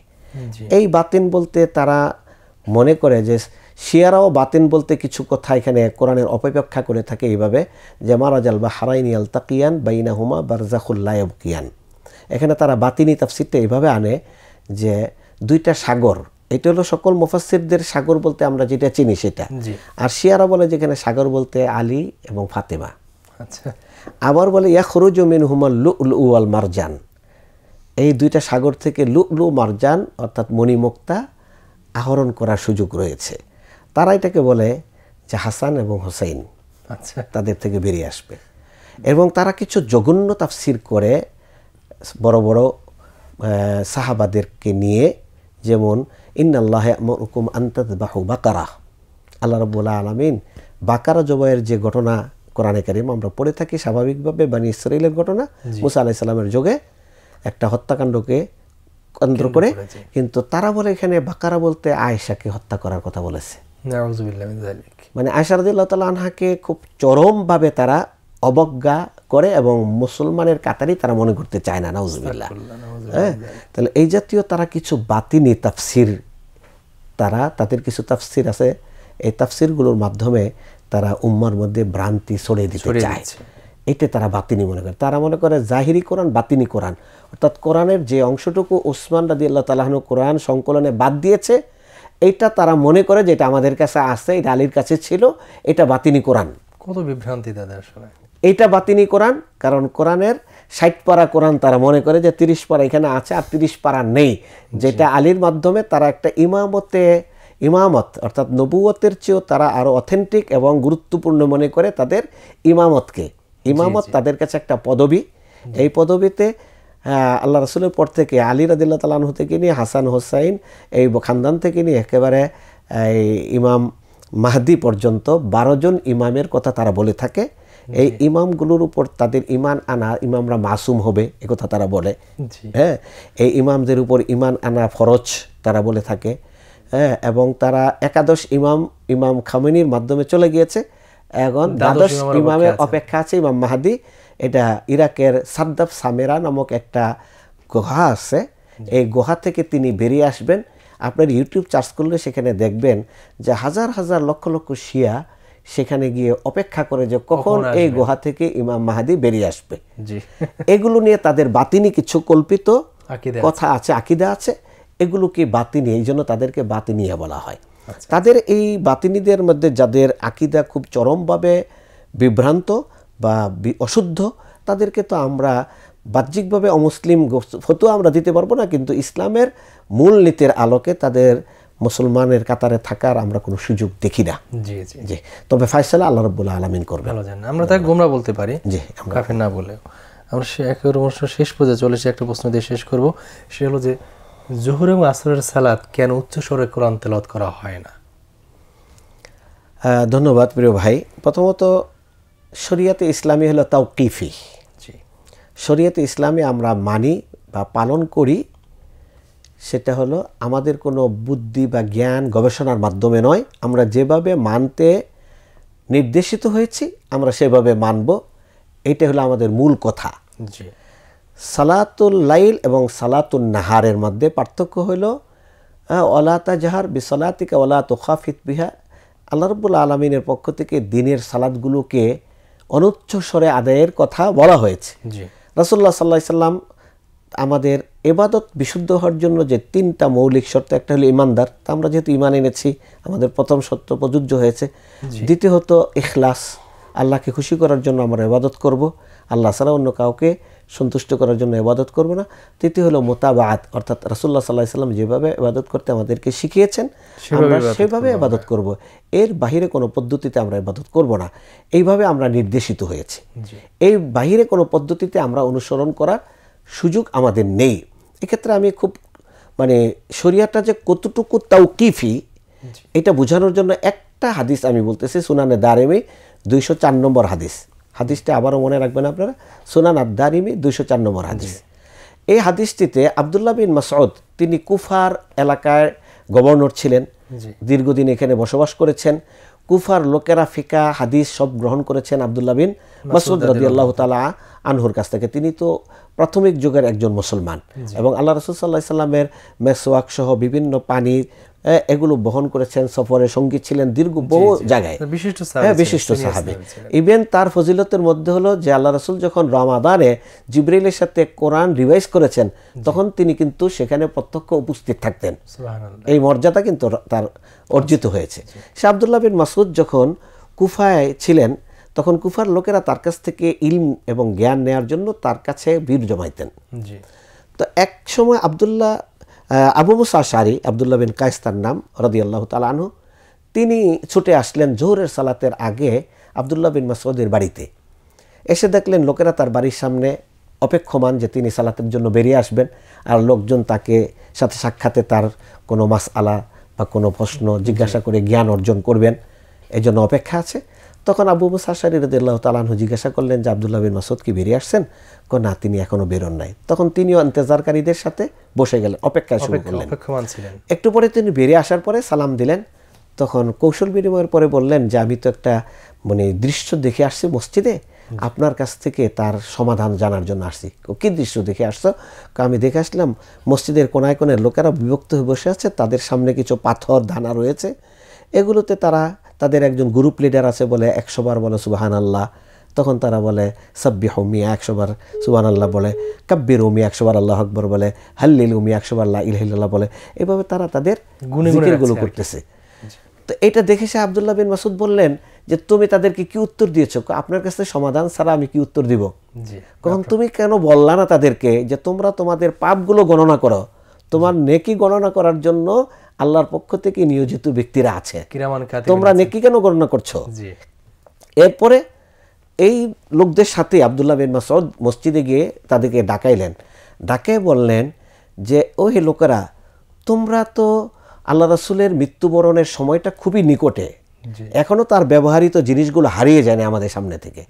এই বাতিন বলতে তারা মনে করে যে শিয়ারাও বাতিন বলতে কিছু কথা এখানে কোরআনের অপেক্ষা করে থাকে এইভাবে যে মারাজাল বা হারাইনি আল তাকিয়ান বাইনা হুমা বারজাকুল্লায়ব কিয়ান এখানে তারা বাতিনি তাফসিরটা এইভাবে আনে যে দুইটা সাগর এটা হলো সকল মুফাসিরদের সাগর বলতে আমরা যেটা চিনি সেটা আর শিয়ারা বলে যেখানে সাগর বলতে আলী এবং ফাতেমা আচ্ছা। আবার বলে ইয়া খরুজ মিন হুমাল লু উল মারজান এই দুইটা সাগর থেকে লুকলু মার্জান অর্থাৎ মণিমুক্তা আহরণ করার সুযোগ রয়েছে তারা এটাকে বলে যে হাসান এবং হোসেন আচ্ছা তাদের থেকে বেরিয়ে আসবে এবং তারা কিছু জঘন্য তাফসির করে বড় বড় সাহাবাদেরকে নিয়ে যেমন ইন্নাল্লাহ হুকুম আন্তাদ বাহু বাকারা আল্লাহ রবুল্লা আলমিন বাকারা জবাইয়ের যে ঘটনা কোরআনে কারিম আমরা পড়ে থাকি স্বাভাবিকভাবে বানী ইসরায়েলের ঘটনা মুসা আলাহিসাল্লামের যোগে একটা হত্যাকাণ্ডকে কেন্দ্র করে কিন্তু তারা বলে এখানে বাকারা বলতে আয়েশাকে হত্যা করার কথা বলেছে মানে আয়সা রাদিল্লাহ আনহাকে খুব চরমভাবে তারা অবজ্ঞা করে এবং মুসলমানের কাতারই তারা মনে করতে চায় না নাউজবিল্লা হ্যাঁ তাহলে এই জাতীয় তারা কিছু বাতিনি তাফসির তারা তাদের কিছু তাফসির আছে এই তাফসিরগুলোর মাধ্যমে তারা উম্মার মধ্যে ভ্রান্তি ছড়িয়ে দিতে চায় এটা তারা বাতিনি মনে করে তারা মনে করে জাহিরি কোরআন বাতিনি কোরআন অর্থাৎ কোরআনের যে অংশটুকু ওসমান রাজি আল্লাহ তালাহন কোরআন সংকলনে বাদ দিয়েছে এটা তারা মনে করে যে এটা আমাদের কাছে আছে এটা আলীর কাছে ছিল এটা বাতিনি কোরআন কত বিভ্রান্তি দাদা আসলে এটা বাতিনি কোরআন কারণ কোরআনের ষাট পারা কোরআন তারা মনে করে যে তিরিশ পারা এখানে আছে আর তিরিশ পারা নেই যেটা আলীর মাধ্যমে তারা একটা ইমামতে ইমামত অর্থাৎ নবুয়তের চেয়েও তারা আরও অথেন্টিক এবং গুরুত্বপূর্ণ মনে করে তাদের ইমামতকে ইমামত তাদের কাছে একটা পদবি এই পদবিতে আল্লাহ রসুলের পর থেকে আলী রাদিল্লা তালানহু থেকে নিয়ে হাসান হোসাইন এই খানদান থেকে নিয়ে একেবারে এই ইমাম মাহাদি পর্যন্ত বারোজন ইমামের কথা তারা বলে থাকে এই ইমামগুলোর উপর তাদের ইমান আনা ইমামরা মাসুম হবে একথা তারা বলে হ্যাঁ এই ইমামদের উপর ইমান আনা ফরজ তারা বলে থাকে হ্যাঁ এবং তারা একাদশ ইমাম ইমাম খামেনির মাধ্যমে চলে গিয়েছে এখন দ্বাদশ ইমামের অপেক্ষা আছে ইমাম মাহাদি এটা ইরাকের সাদ্দাব সামেরা নামক একটা গুহা আছে এই গুহা থেকে তিনি বেরিয়ে আসবেন আপনার ইউটিউব চার্জ করলে সেখানে দেখবেন যে হাজার হাজার লক্ষ লক্ষ শিয়া সেখানে গিয়ে অপেক্ষা করে যে কখন এই গুহা থেকে ইমাম মাহাদি বেরিয়ে আসবে <laughs> এগুলো নিয়ে তাদের বাতিনি কিছু কল্পিত কথা আছে আকিদা আছে এগুলো কি বাতিনি এই জন্য তাদেরকে বাতিনিয়া বলা হয় আচ্ছা। তাদের এই বাতিনিদের মধ্যে যাদের আকিদা খুব চরমভাবে বিভ্রান্ত বা অশুদ্ধ তাদেরকে তো আমরা বাহ্যিকভাবে অমুসলিম ফতুয়া আমরা দিতে পারবো না কিন্তু ইসলামের মূল নীতির আলোকে তাদের মুসলমানের কাতারে থাকার আমরা কোনো সুযোগ দেখি না জি জি তবে ফাইসালা আল্লাহ রব্বুল আলমিন করবে আমরা তাকে গোমরা বলতে পারি জি কাফের না বলে আমরা সে একের শেষ পর্যায়ে চলেছি একটা প্রশ্ন দিয়ে শেষ করবো সে হলো যে জোহর এবং আসরের সালাত কেন উচ্চস্বরে কোরআন তেলত করা হয় না ধন্যবাদ প্রিয় ভাই প্রথমত শরিয়াতে ইসলামী হলো তাও কিফি শরিয়াতে ইসলামে আমরা মানি বা পালন করি সেটা হলো আমাদের কোনো বুদ্ধি বা জ্ঞান গবেষণার মাধ্যমে নয় আমরা যেভাবে মানতে নির্দেশিত হয়েছি আমরা সেভাবে মানব এটা হলো আমাদের মূল কথা জি সালাতুল লাইল এবং সালাতুল নাহারের মধ্যে পার্থক্য হইল ওলাতা জাহার বিসলাতিকা ওলা তোখাফিত বিহা আল্লাহ রব্বুল আলমিনের পক্ষ থেকে দিনের সালাদগুলোকে অনুচ্ছ স্বরে আদায়ের কথা বলা হয়েছে রসল্লা সাল্লা সাল্লাম আমাদের এবাদত বিশুদ্ধ হওয়ার জন্য যে তিনটা মৌলিক শর্ত একটা হলো ইমানদার তা আমরা যেহেতু ইমান এনেছি আমাদের প্রথম শর্ত প্রযোজ্য হয়েছে দ্বিতীয়ত ইখলাস আল্লাহকে খুশি করার জন্য আমরা এবাদত করব আল্লাহ ছাড়া অন্য কাউকে সন্তুষ্ট করার জন্য এবাদত করবো না তৃতীয় হলো মোতাবাত অর্থাৎ রাসুল্লাহ সাল্লাহ সাল্লাম যেভাবে ইবাদত করতে আমাদেরকে শিখিয়েছেন আমরা সেভাবে ইবাদত করব এর বাহিরে কোনো পদ্ধতিতে আমরা ইবাদত করব না এইভাবে আমরা নির্দেশিত হয়েছি এই বাহিরে কোনো পদ্ধতিতে আমরা অনুসরণ করার সুযোগ আমাদের নেই এক্ষেত্রে আমি খুব মানে শরিয়াটা যে কতটুকু কিফি এটা বোঝানোর জন্য একটা হাদিস আমি বলতেছি সুনানে দারেমে দুইশো চার নম্বর হাদিস হাদিসটা আবারও মনে রাখবেন আপনারা সুনান আদারিমি দুইশো চার নম্বর হাদিস এই হাদিসটিতে আবদুল্লাহ বিন মাসউদ তিনি কুফার এলাকায় গভর্নর ছিলেন দীর্ঘদিন এখানে বসবাস করেছেন কুফার লোকেরা ফিকা হাদিস সব গ্রহণ করেছেন আবদুল্লাহ বিন মাসুদ রাজি আল্লাহ তালা আনহুর কাছ থেকে তিনি তো প্রাথমিক যুগের একজন মুসলমান এবং আল্লাহ রসুল সাল্লাহ সাল্লামের মেসওয়াক সহ বিভিন্ন পানি এগুলো বহন করেছেন সফরে সঙ্গী ছিলেন দীর্ঘ বহু জায়গায় হ্যাঁ বিশিষ্ট হ্যাঁ, সাহাবি ইভেন তার ফজিলতের মধ্যে হলো যে আল্লাহ রসুল যখন রমাদানে জিব্রাইলের সাথে কোরআন রিভাইজ করেছেন তখন তিনি কিন্তু সেখানে প্রত্যক্ষ উপস্থিত থাকতেন এই মর্যাদা কিন্তু তার অর্জিত হয়েছে শাহ আবদুল্লাহ বিন মাসুদ যখন কুফায় ছিলেন তখন কুফার লোকেরা তার কাছ থেকে ইলম এবং জ্ঞান নেয়ার জন্য তার কাছে ভিড় জমাইতেন তো এক সময় আবদুল্লাহ আবু মুসা শারি আবদুল্লা বিন কায়স্তার নাম রদি আল্লাহ তালানহু তিনি ছুটে আসলেন জোহরের সালাতের আগে আবদুল্লাহ বিন মাসউদের বাড়িতে এসে দেখলেন লোকেরা তার বাড়ির সামনে অপেক্ষমান যে তিনি সালাতের জন্য বেরিয়ে আসবেন আর লোকজন তাকে সাথে সাক্ষাতে তার কোনো মাস আলা বা কোনো প্রশ্ন জিজ্ঞাসা করে জ্ঞান অর্জন করবেন এজন্য অপেক্ষা আছে তখন আবু মুসাশারি রদুল্লাহ তালানহু জিজ্ঞাসা করলেন যে আবদুল্লাহ বিন মাসুদ কি বেরিয়ে আসছেন কো না তিনি এখনও বেরোন নাই তখন তিনিও ইন্তজারকারীদের সাথে বসে গেলেন অপেক্ষা শুরু করলেন একটু পরে তিনি বেরিয়ে আসার পরে সালাম দিলেন তখন কৌশল বিনিময়ের পরে বললেন যে আমি তো একটা মানে দৃশ্য দেখে আসছি মসজিদে আপনার কাছ থেকে তার সমাধান জানার জন্য আসছি কী দৃশ্য দেখে আসছো আমি দেখে আসলাম মসজিদের কোনায় কোনায় লোকেরা বিভক্ত হয়ে বসে আছে তাদের সামনে কিছু পাথর ধানা রয়েছে এগুলোতে তারা তাদের একজন গ্রুপ লিডার আছে বলে একশোবার বলে সুবাহান আল্লাহ তখন তারা বলে সাব্বি উমিয়া একশোবার সুবাহান আল্লাহ বলে কাব্বির ওমি একশোবার আল্লাহ আকবর বলে হাল্লিল উমি একশোবার আল্লাহ ইলহিল্লাহ বলে এভাবে তারা তাদের গুণগুলো করতেছে তো এটা দেখে সে আবদুল্লাহ বিন মাসুদ বললেন যে তুমি তাদেরকে কি উত্তর দিয়েছ আপনার কাছে সমাধান ছাড়া আমি কি উত্তর দিব কখন তুমি কেন বললা না তাদেরকে যে তোমরা তোমাদের পাপগুলো গণনা করো তোমার নেকি গণনা করার জন্য আল্লাহর পক্ষ থেকে নিয়োজিত ব্যক্তিরা আছে তোমরা নেকি কেন গণনা করছো এরপরে এই লোকদের সাথে আবদুল্লাহ বিন মাসুদ মসজিদে গিয়ে তাদেরকে ডাকাইলেন ডাকে বললেন যে ও হে লোকেরা তোমরা তো আল্লাহ রাসুলের মৃত্যুবরণের সময়টা খুবই নিকটে এখনো তার ব্যবহারিত জিনিসগুলো হারিয়ে যায় না আমাদের সামনে থেকে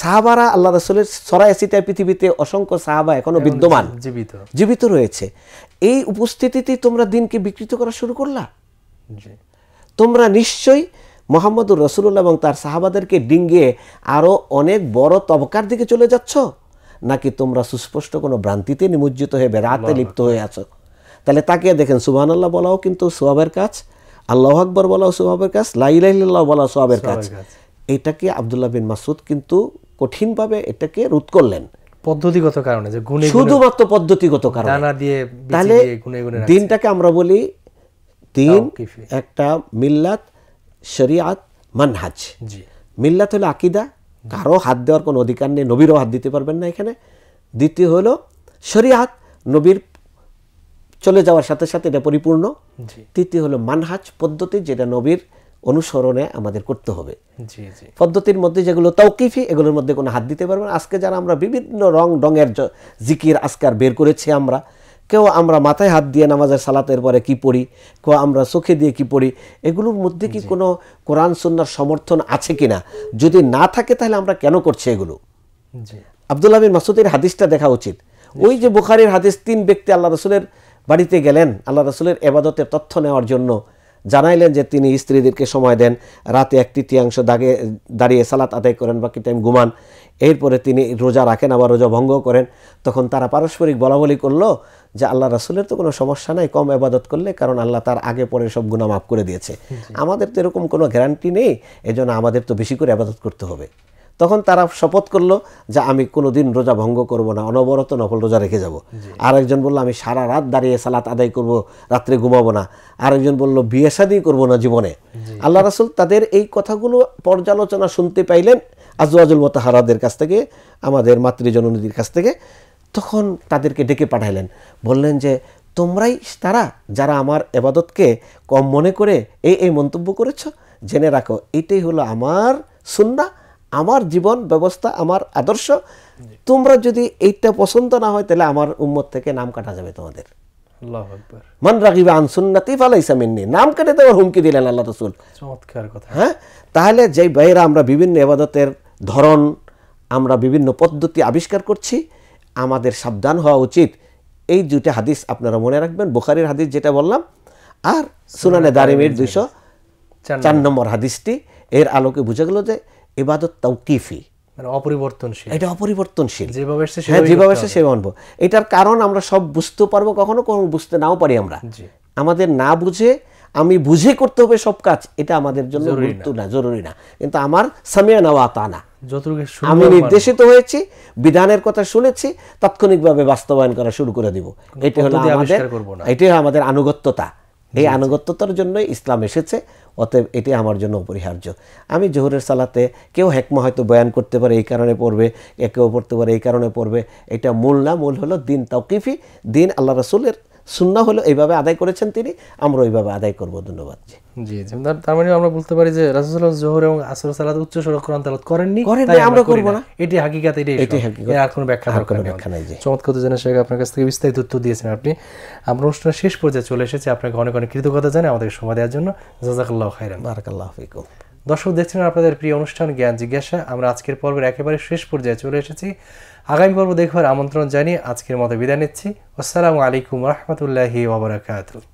সাহাবারা আল্লাহ রাসুলের সরাইসিতায় পৃথিবীতে অসংখ্য সাহাবা এখনো বিদ্যমান জীবিত রয়েছে এই উপস্থিতিতেই তোমরা দিনকে বিকৃত করা শুরু করলা তোমরা নিশ্চয়ই মোহাম্মদুর রসুল্লাহ এবং তার সাহাবাদেরকে ডিঙ্গিয়ে আরও অনেক বড় তবকার দিকে চলে যাচ্ছ নাকি তোমরা সুস্পষ্ট কোনো ভ্রান্তিতে নিমজ্জিত হয়ে বেড়াতে লিপ্ত হয়ে আছো তাহলে তাকে দেখেন সুবাহ আল্লাহ বলাও কিন্তু সোহাবের কাজ আল্লাহ আকবর বলাও সোহাবের কাজ লাইল্লাহ বলাও সোহাবের কাজ এটাকে আবদুল্লাহ বিন মাসুদ কিন্তু কঠিনভাবে এটাকে রোধ করলেন পদ্ধতিগত কারণে যে গুণে শুধুমাত্র পদ্ধতিগত কারণে দানা দিয়ে তাহলে দিনটাকে আমরা বলি দিন একটা মিল্লাত শরিয়াত মানহাজ জি মিল্লাত হলো আকিদা কারো হাত দেওয়ার কোনো অধিকার নেই নবীরও হাত দিতে পারবেন না এখানে দ্বিতীয় হলো শরিয়াত নবীর চলে যাওয়ার সাথে সাথে এটা পরিপূর্ণ তৃতীয় হলো মানহাজ পদ্ধতি যেটা নবীর অনুসরণে আমাদের করতে হবে পদ্ধতির মধ্যে যেগুলো তৌকিফি এগুলোর মধ্যে কোনো হাত দিতে পারবেন আজকে যারা আমরা বিভিন্ন রং ডঙের জিকির আজকার বের করেছি আমরা কেউ আমরা মাথায় হাত দিয়ে নামাজের সালাতের পরে কি পড়ি কেউ আমরা চোখে দিয়ে কি পড়ি এগুলোর মধ্যে কি কোনো কোরআন সন্ন্যার সমর্থন আছে কিনা যদি না থাকে তাহলে আমরা কেন করছি এগুলো আবদুল্লা বিন মাসুদের হাদিসটা দেখা উচিত ওই যে বুখারির হাদিস তিন ব্যক্তি আল্লাহ রসুলের বাড়িতে গেলেন আল্লাহ রসুলের এবাদতের তথ্য নেওয়ার জন্য জানাইলেন যে তিনি স্ত্রীদেরকে সময় দেন রাতে এক তৃতীয়াংশ দাগে দাঁড়িয়ে সালাত আদায় করেন বাকি টাইম ঘুমান এরপরে তিনি রোজা রাখেন আবার রোজা ভঙ্গ করেন তখন তারা পারস্পরিক বলাবলি করলো যে আল্লাহ রাসুলের তো কোনো সমস্যা নাই কম আবাদত করলে কারণ আল্লাহ তার আগে পরে সব গুণা মাফ করে দিয়েছে আমাদের তো এরকম কোনো গ্যারান্টি নেই এজন্য আমাদের তো বেশি করে আবাদত করতে হবে তখন তারা শপথ করলো যে আমি কোনো দিন রোজা ভঙ্গ করব না অনবরত নকল রোজা রেখে যাব আরেকজন বলল আমি সারা রাত দাঁড়িয়ে সালাত আদায় করব রাত্রে ঘুমাবো না আরেকজন বলল বিয়ে শাদি করবো না জীবনে আল্লাহ রাসুল তাদের এই কথাগুলো পর্যালোচনা শুনতে পাইলেন আজওয়াজুল মতাহারাদের কাছ থেকে আমাদের মাতৃজননীদের কাছ থেকে তখন তাদেরকে ডেকে পাঠাইলেন বললেন যে তোমরাই তারা যারা আমার এবাদতকে কম মনে করে এই এই মন্তব্য করেছ জেনে রাখো এটাই হলো আমার সুন্না আমার জীবন ব্যবস্থা আমার আদর্শ তোমরা যদি এইটা পছন্দ না হয় তাহলে আমার উম্মত থেকে নাম কাটা যাবে তোমাদের মান রাগিবে আনসুন্নাতি ফালাইসা মিন্নি নাম কেটে দেওয়ার হুমকি দিলেন আল্লাহ রসুল চমৎকার কথা হ্যাঁ তাহলে যেই ভাইরা আমরা বিভিন্ন এবাদতের ধরন আমরা বিভিন্ন পদ্ধতি আবিষ্কার করছি আমাদের সাবধান হওয়া উচিত এই দুইটা হাদিস আপনারা মনে রাখবেন বুখারির হাদিস যেটা বললাম আর সুনানে দারিমির দুইশো চার নম্বর হাদিসটি এর আলোকে বুঝে গেল যে এবাদত তৌকিফি মানে অপরিবর্তনশীল এটা অপরিবর্তনশীল যেভাবে হ্যাঁ যেভাবে সেভাবে আনবো এটার কারণ আমরা সব বুঝতে পারবো কখনো কখনো বুঝতে নাও পারি আমরা আমাদের না বুঝে আমি বুঝে করতে হবে সব কাজ এটা আমাদের জন্য গুরুত্ব না জরুরি না কিন্তু আমার সামিয়া নেওয়া তা না আমি নির্দেশিত হয়েছি বিধানের কথা শুনেছি তাৎক্ষণিকভাবে বাস্তবায়ন করা শুরু করে দিব এটা হলো আমাদের এটি আমাদের আনুগত্যতা এই আনুগত্যতার জন্য ইসলাম এসেছে অতএব এটি আমার জন্য অপরিহার্য আমি জোহরের সালাতে কেউ হেকমা হয়তো বয়ান করতে পারে এই কারণে পড়বে একেও পড়তে পারে এই কারণে পড়বে এটা মূল না মূল হলো দিন তৌকিফি দিন আল্লাহ রসুলের সুন্না হলো এইভাবে আদায় করেছেন তিনি আমরা ওইভাবে আদায় করব ধন্যবাদ জি জি তার মানে আমরা বলতে পারি যে রাসূলুল্লাহ জোহর এবং আসর সালাত উচ্চ স্বরে কোরআন তেলাওয়াত করেননি আমরা করব না এটি হাকিকাত এটি এটি হাকিকাত আর কোনো ব্যাখ্যা আর কোনো ব্যাখ্যা নাই জি চমৎকার জেনে শেখ আপনার কাছ থেকে বিস্তারিত উত্তর দিয়েছেন আপনি আমরা অনুষ্ঠানের শেষ পর্যায়ে চলে এসেছি আপনাকে অনেক অনেক কৃতজ্ঞতা জানাই আমাদের সময় দেওয়ার জন্য জাযাকাল্লাহু খাইরান বারাকাল্লাহু ফিকুম দর্শক দেখছেন আপনাদের প্রিয় অনুষ্ঠান জ্ঞান জিজ্ঞাসা আমরা আজকের পর্বের একেবারে শেষ পর্যায়ে চলে এসেছি আগামী পর্ব দেখবার আমন্ত্রণ জানিয়ে আজকের মতো বিদায় নিচ্ছি আসসালামু আলাইকুম রহমতুল্লাহি ওবরাকাতু